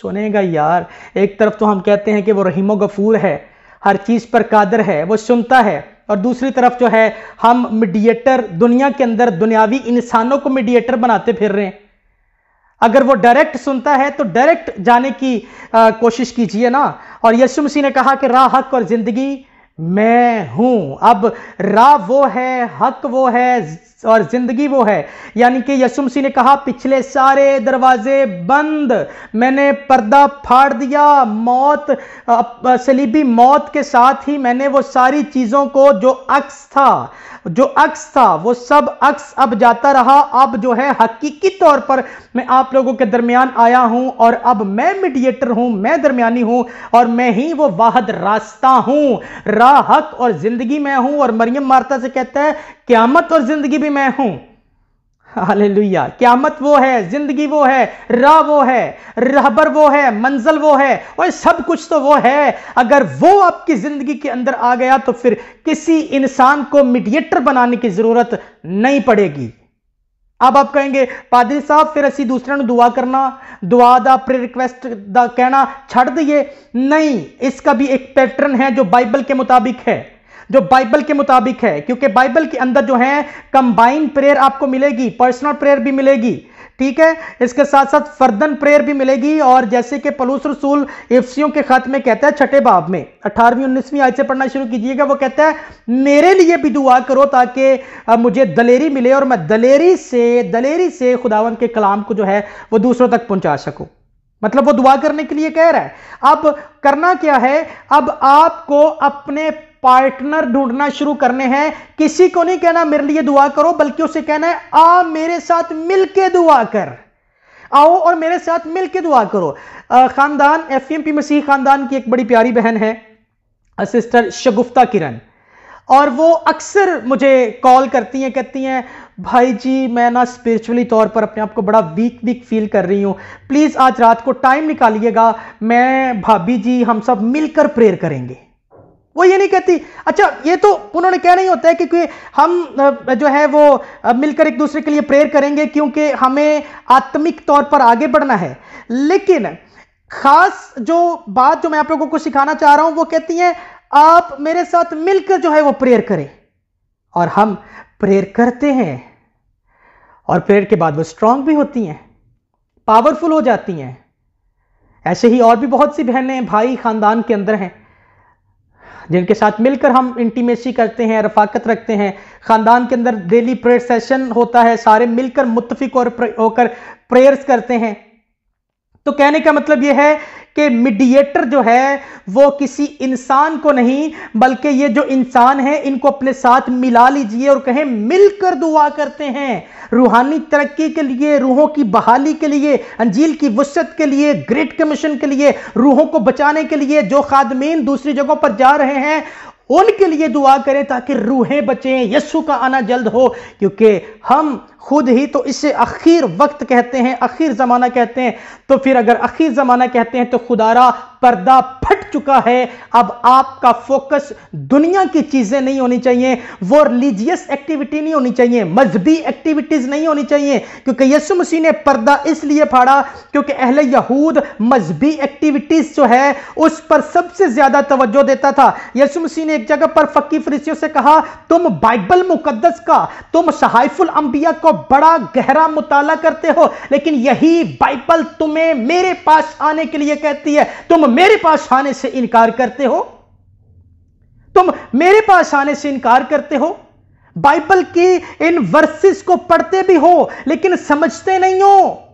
सुनेगा यार एक तरफ तो हम कहते हैं कि वो रहीमो गफूर है हर चीज़ पर कादर है वो सुनता है और दूसरी तरफ जो है हम मीडिएटर दुनिया के अंदर दुनियावी इंसानों को मीडिएटर बनाते फिर रहे हैं अगर वो डायरेक्ट सुनता है तो डायरेक्ट जाने की आ, कोशिश कीजिए ना और यशु मसीह ने कहा कि राह हक और ज़िंदगी मैं हूं अब रा वो है हक वो है और जिंदगी वो है यानी कि यसुमसी ने कहा पिछले सारे दरवाजे बंद मैंने पर्दा फाड़ दिया मौत सलीबी मौत के साथ ही मैंने वो सारी चीज़ों को जो अक्स था जो अक्स था वो सब अक्स अब जाता रहा अब जो है हकीकी तौर पर मैं आप लोगों के दरमियान आया हूं और अब मैं मीडिएटर हूं मैं दरमियानी हूं और मैं ही वो वाहद रास्ता हूं राह हक और जिंदगी मैं हूं और मरियम मारता से कहता है क्यामत और जिंदगी भी मैं हूं हालेलुया क्यामत वो है जिंदगी वो है राह वो है रहबर वो है मंजिल वो है और सब कुछ तो वो है अगर वो आपकी जिंदगी के अंदर आ गया तो फिर किसी इंसान को मीडिएटर बनाने की जरूरत नहीं पड़ेगी अब आप कहेंगे पादरी साहब फिर असी दूसरे दुआ करना दुआ दा प्रे रिक्वेस्ट ਦਾ कहना छड़ दिए नहीं इसका भी एक पैटर्न है जो बाइबल के मुताबिक है जो बाइबल के मुताबिक है क्योंकि बाइबल के अंदर जो है कंबाइन प्रेयर आपको मिलेगी पर्सनल प्रेयर भी मिलेगी ठीक है इसके साथ साथ फर्दन प्रेयर भी मिलेगी और जैसे कि पलूस रसूल इफ्सियों के खत में कहता है छठे बाब में अठारहवीं उन्नीसवीं आयत से पढ़ना शुरू कीजिएगा वो कहता है मेरे लिए भी दुआ करो ताकि मुझे दलेरी मिले और मैं दलेरी से दलेरी से खुदावन के कलाम को जो है वो दूसरों तक पहुंचा सकूं मतलब वो दुआ करने के लिए कह रहा है अब करना क्या है अब आपको अपने पार्टनर ढूंढना शुरू करने हैं किसी को नहीं कहना मेरे लिए दुआ करो बल्कि उसे कहना है आ मेरे साथ मिलके दुआ कर आओ और मेरे साथ मिलके दुआ करो ख़ानदान एफ एम पी मसीह ख़ानदान की एक बड़ी प्यारी बहन है सिस्टर शगुफ्ता किरण और वो अक्सर मुझे कॉल करती हैं कहती हैं भाई जी मैं ना स्पिरिचुअली तौर पर अपने आप को बड़ा वीक वीक फील कर रही हूँ प्लीज़ आज रात को टाइम निकालिएगा मैं भाभी जी हम सब मिलकर प्रेयर करेंगे वो ये नहीं कहती अच्छा ये तो उन्होंने क्या नहीं होता है क्योंकि हम जो है वो मिलकर एक दूसरे के लिए प्रेयर करेंगे क्योंकि हमें आत्मिक तौर पर आगे बढ़ना है लेकिन खास जो बात जो मैं आप लोगों को सिखाना चाह रहा हूं वो कहती हैं आप मेरे साथ मिलकर जो है वो प्रेयर करें और हम प्रेयर करते हैं और प्रेयर के बाद वो स्ट्रांग भी होती हैं पावरफुल हो जाती हैं ऐसे ही और भी बहुत सी बहनें भाई खानदान के अंदर हैं जिनके साथ मिलकर हम इंटीमेसी करते हैं रफाकत रखते हैं ख़ानदान के अंदर डेली प्रेयर सेशन होता है सारे मिलकर मुतफिक और होकर प्रेयर्स करते हैं तो कहने का मतलब यह है कि मीडिएटर जो है वो किसी इंसान को नहीं बल्कि ये जो इंसान है इनको अपने साथ मिला लीजिए और कहें मिलकर दुआ करते हैं रूहानी तरक्की के लिए रूहों की बहाली के लिए अंजील की वसत के लिए ग्रेट कमीशन के लिए रूहों को बचाने के लिए जो खादमीन दूसरी जगहों पर जा रहे हैं उनके लिए दुआ करें ताकि रूहें बचें यस्सु का आना जल्द हो क्योंकि हम खुद ही तो इसे अखीर वक्त कहते हैं अखीर ज़माना कहते हैं तो फिर अगर अखीर ज़माना कहते हैं तो खुदारा पर्दा फट चुका है अब आपका फोकस दुनिया की चीज़ें नहीं होनी चाहिए वो रिलीजियस एक्टिविटी नहीं होनी चाहिए मजहबी एक्टिविटीज़ नहीं होनी चाहिए क्योंकि यसु मसीह ने पर्दा इसलिए फाड़ा क्योंकि अहले यहूद मजहबी एक्टिविटीज़ जो है उस पर सबसे ज़्यादा तवज्जो देता था यसु मसीह ने एक जगह पर फ़की फरीसियों से कहा तुम बाइबल मुकदस का तुम सहाइफुल अंबिया को बड़ा गहरा मुताला करते हो लेकिन यही बाइबल तुम्हें मेरे पास आने के लिए कहती है तुम मेरे पास आने से इनकार करते हो तुम मेरे पास आने से इनकार करते हो बाइबल की इन वर्सेस को पढ़ते भी हो लेकिन समझते नहीं हो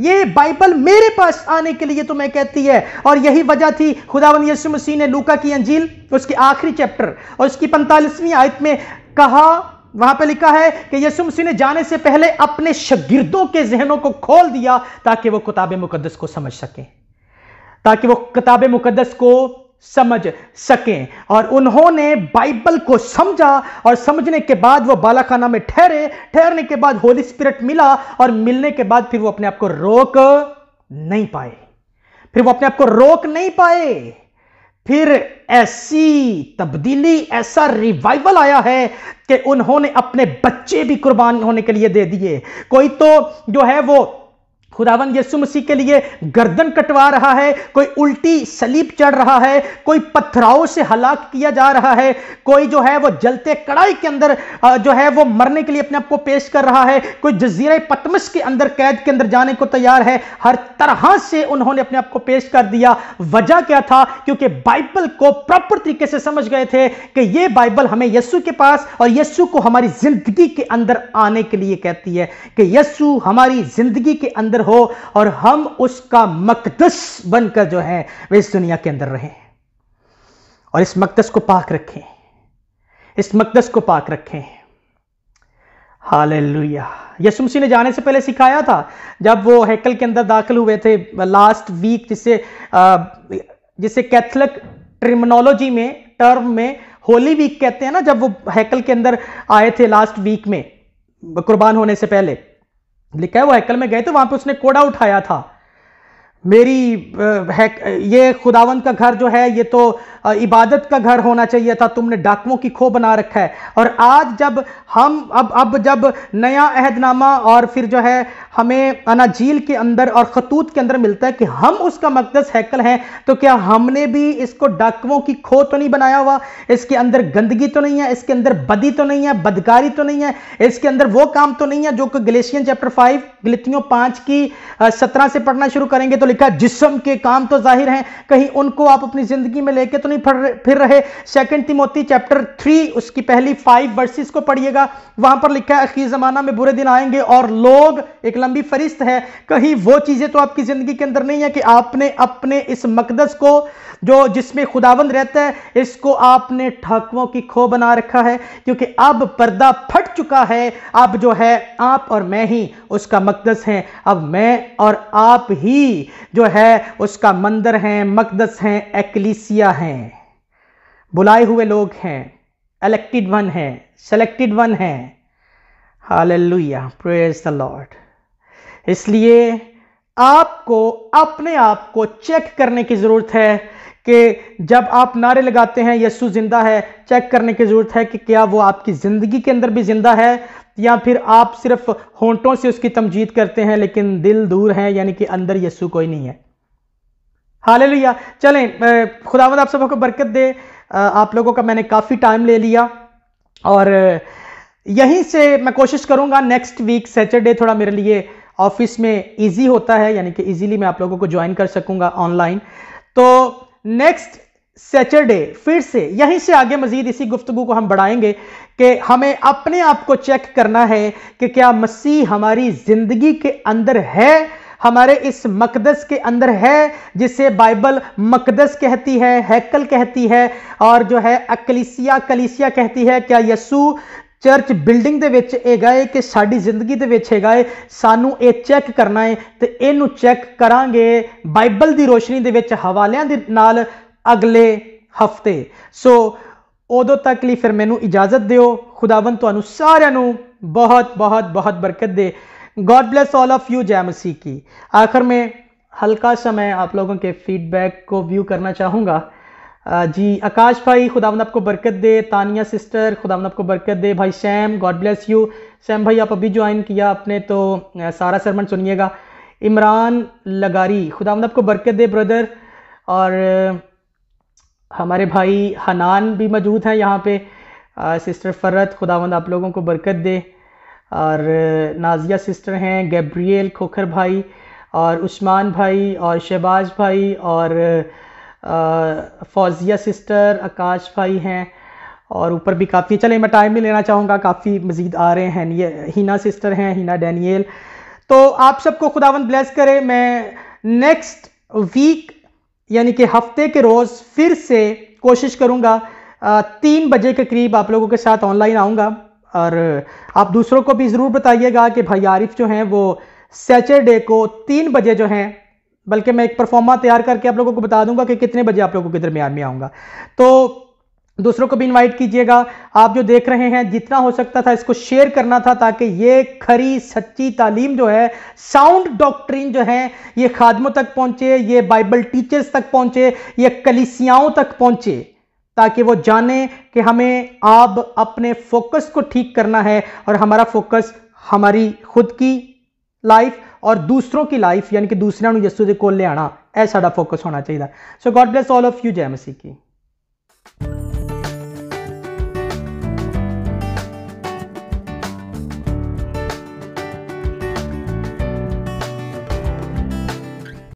ये बाइबल मेरे पास आने के लिए तुम्हें कहती है और यही वजह थी खुदावन यीशु मसीह ने लूका की अंजील उसके आखिरी चैप्टर और उसकी पैंतालीसवीं आयत में कहा वहां पे लिखा है कि यीशु मसीह ने जाने से पहले अपने शगिर्दों के जहनों को खोल दिया ताकि वो किताब मुकदस को समझ सकें ताकि वो किताब मुकदस को समझ सकें और उन्होंने बाइबल को समझा और समझने के बाद वो बालाखाना में ठहरे ठहरने के बाद होली स्पिरिट मिला और मिलने के बाद फिर वो अपने आप को रोक नहीं पाए फिर वो अपने आप को रोक नहीं पाए फिर ऐसी तब्दीली ऐसा रिवाइवल आया है कि उन्होंने अपने बच्चे भी कुर्बान होने के लिए दे दिए कोई तो जो है वो खुदावन यीशु मसीह के लिए गर्दन कटवा रहा है कोई उल्टी सलीब चढ़ रहा है कोई पत्थराओं से हलाक किया जा रहा है कोई जो है वो जलते कड़ाई के अंदर जो है वो मरने के लिए अपने आप को पेश कर रहा है कोई जजीरा पतमस के अंदर कैद के अंदर जाने को तैयार है हर तरह से उन्होंने अपने आप को पेश कर दिया वजह क्या था क्योंकि बाइबल को प्रॉपर तरीके से समझ गए थे कि ये बाइबल हमें यस्सु के पास और यस्सु को हमारी जिंदगी के अंदर आने के लिए कहती है कि यस्सु हमारी जिंदगी के अंदर हो और हम उसका मकदस बनकर जो है वे इस दुनिया के अंदर रहें और इस मकदस को पाक रखें इस मकदस को पाक रखें हाल लुया यसु मसीह ने जाने से पहले सिखाया था जब वो हैकल के अंदर दाखिल हुए थे लास्ट वीक जिसे जिसे कैथलिक ट्रिमिनोलॉजी में टर्म में होली वीक कहते हैं ना जब वो हैकल के अंदर आए थे लास्ट वीक में कुर्बान होने से पहले लिखा है वो हैकल में गए थे वहां पे उसने कोड़ा उठाया था मेरी है ये खुदावंत का घर जो है ये तो इबादत का घर होना चाहिए था तुमने डाकुओं की खो बना रखा है और आज जब हम अब अब जब नया अहदनामा और फिर जो है हमें अनाजील के अंदर और खतूत के अंदर मिलता है कि हम उसका मकदस हैकल हैं तो क्या हमने भी इसको डाकुओं की खो तो नहीं बनाया हुआ इसके अंदर गंदगी तो नहीं है इसके अंदर बदी तो नहीं है बदकारी तो नहीं है इसके अंदर वो काम तो नहीं है जो कि ग्लेशियन चैप्टर फाइव गलतियों पांच की सत्रह से पढ़ना शुरू करेंगे तो लिखा जिसम के काम तो जाहिर हैं कहीं उनको आप अपनी जिंदगी में लेके तो नहीं फिर रहे सेकंड तिमोती चैप्टर थ्री उसकी पहली फाइव वर्सेस को पढ़िएगा वहां पर लिखा है आखिर जमाना में बुरे दिन आएंगे और लोग एक लंबी फरिस्त है कहीं वो चीजें तो आपकी जिंदगी के अंदर नहीं है कि आपने अपने इस मकदस को जो जिसमें खुदाबंद रहता है इसको आपने ठाकुओं की खो बना रखा है क्योंकि अब पर्दा फट चुका है अब जो है आप और मैं ही उसका मकदस हैं अब मैं और आप ही जो है उसका मंदिर हैं मकदस हैं एक्लिसिया हैं बुलाए हुए लोग हैं इलेक्टेड वन है सेलेक्टेड वन है हालेलुया प्रेज द लॉर्ड इसलिए आपको अपने आप को चेक करने की ज़रूरत है कि जब आप नारे लगाते हैं यस्सु जिंदा है चेक करने की ज़रूरत है कि क्या वो आपकी ज़िंदगी के अंदर भी ज़िंदा है या फिर आप सिर्फ होंठों से उसकी तमजीद करते हैं लेकिन दिल दूर है यानी कि अंदर यीशु कोई नहीं है हाल चलें खुदावंद आप सबको बरकत दे आप लोगों का मैंने काफ़ी टाइम ले लिया और यहीं से मैं कोशिश करूंगा नेक्स्ट वीक सैटरडे थोड़ा मेरे लिए ऑफिस में इजी होता है यानी कि इजीली मैं आप लोगों को ज्वाइन कर सकूंगा ऑनलाइन तो नेक्स्ट सैटरडे फिर से यहीं से आगे मजीद इसी गुफ्तु को हम बढ़ाएंगे कि हमें अपने आप को चेक करना है कि क्या मसीह हमारी जिंदगी के अंदर है हमारे इस मकदस के अंदर है जिसे बाइबल मकदस कहती है हैकल कहती है और जो है अकलीसिया कलीसिया कहती है क्या यसू ਚਰਚ ਬਿਲਡਿੰਗ ਦੇ ਵਿੱਚ ਹੈਗਾ ਗਏ ਕਿ ਸਾਡੀ ਜ਼ਿੰਦਗੀ ਦੇ ਵਿੱਚ ਹੈਗਾ ਏ ਸਾਨੂੰ ਇਹ ਚੈੱਕ ਕਰਨਾ ਹੈ ਤੇ ਇਹਨੂੰ ਚੈੱਕ ਕਰਾਂਗੇ ਬਾਈਬਲ ਦੀ ਰੋਸ਼ਨੀ ਦੇ ਵਿੱਚ ਹਵਾਲਿਆਂ ਦੇ ਨਾਲ ਅਗਲੇ ਹਫਤੇ ਸੋ ਉਦੋਂ ਤੱਕ ਲਈ ਫਿਰ ਮੈਨੂੰ ਇਜਾਜ਼ਤ ਦਿਓ ਖੁਦਾਵੰਦ ਤੁਹਾਨੂੰ ਸਾਰਿਆਂ ਨੂੰ ਬਹੁਤ ਬਹੁਤ ਬਹੁਤ ਬਰਕਤ ਦੇ God bless all of you मसीह की आखिर में हल्का सा मैं आप लोगों के फीडबैक को व्यू करना चाहूँगा जी आकाश भाई खुदावन आपको बरकत दे तानिया सिस्टर खुदावन आपको बरकत दे भाई Sham God bless you Sham भाई आप अभी ज्वाइन किया आपने तो सारा सरमन सुनिएगा इमरान लगारी खुदावन आपको बरकत दे ब्रदर और हमारे भाई हनान भी मौजूद हैं यहाँ पे सिस्टर फ़रत खुदावंद आप लोगों को बरकत दे और नाजिया सिस्टर हैं गैब्रियल खोखर भाई और उस्मान भाई और शहबाज भाई और फौजिया सिस्टर आकाश भाई हैं और ऊपर भी काफ़ी चले मैं टाइम भी लेना चाहूँगा काफ़ी मज़ीद आ रहे हैं ये हीना सिस्टर हैं हीना डैनियल तो आप सबको खुदावंद ब्लेस करे मैं नेक्स्ट वीक यानी कि हफ्ते के रोज़ फिर से कोशिश करूँगा तीन बजे के करीब आप लोगों के साथ ऑनलाइन आऊँगा और आप दूसरों को भी ज़रूर बताइएगा कि भाई आरिफ जो हैं वो सैटरडे को तीन बजे जो हैं बल्कि मैं एक परफॉर्मा तैयार करके आप लोगों को बता दूंगा कि कितने बजे आप लोगों के दरमियान में आऊँगा तो दूसरों को भी इनवाइट कीजिएगा आप जो देख रहे हैं जितना हो सकता था इसको शेयर करना था ताकि ये खरी सच्ची तालीम जो है साउंड डॉक्ट्रिन जो है ये खादमों तक पहुंचे ये बाइबल टीचर्स तक पहुंचे ये कलिसियाओं तक पहुंचे ताकि वो जाने कि हमें आप अपने फोकस को ठीक करना है और हमारा फोकस हमारी खुद की लाइफ और दूसरों की लाइफ यानी कि दूसरों यस्सू के कोल ले आना ਇਹ ਸਾਡਾ फोकस होना चाहिए so God bless all of you जय मसी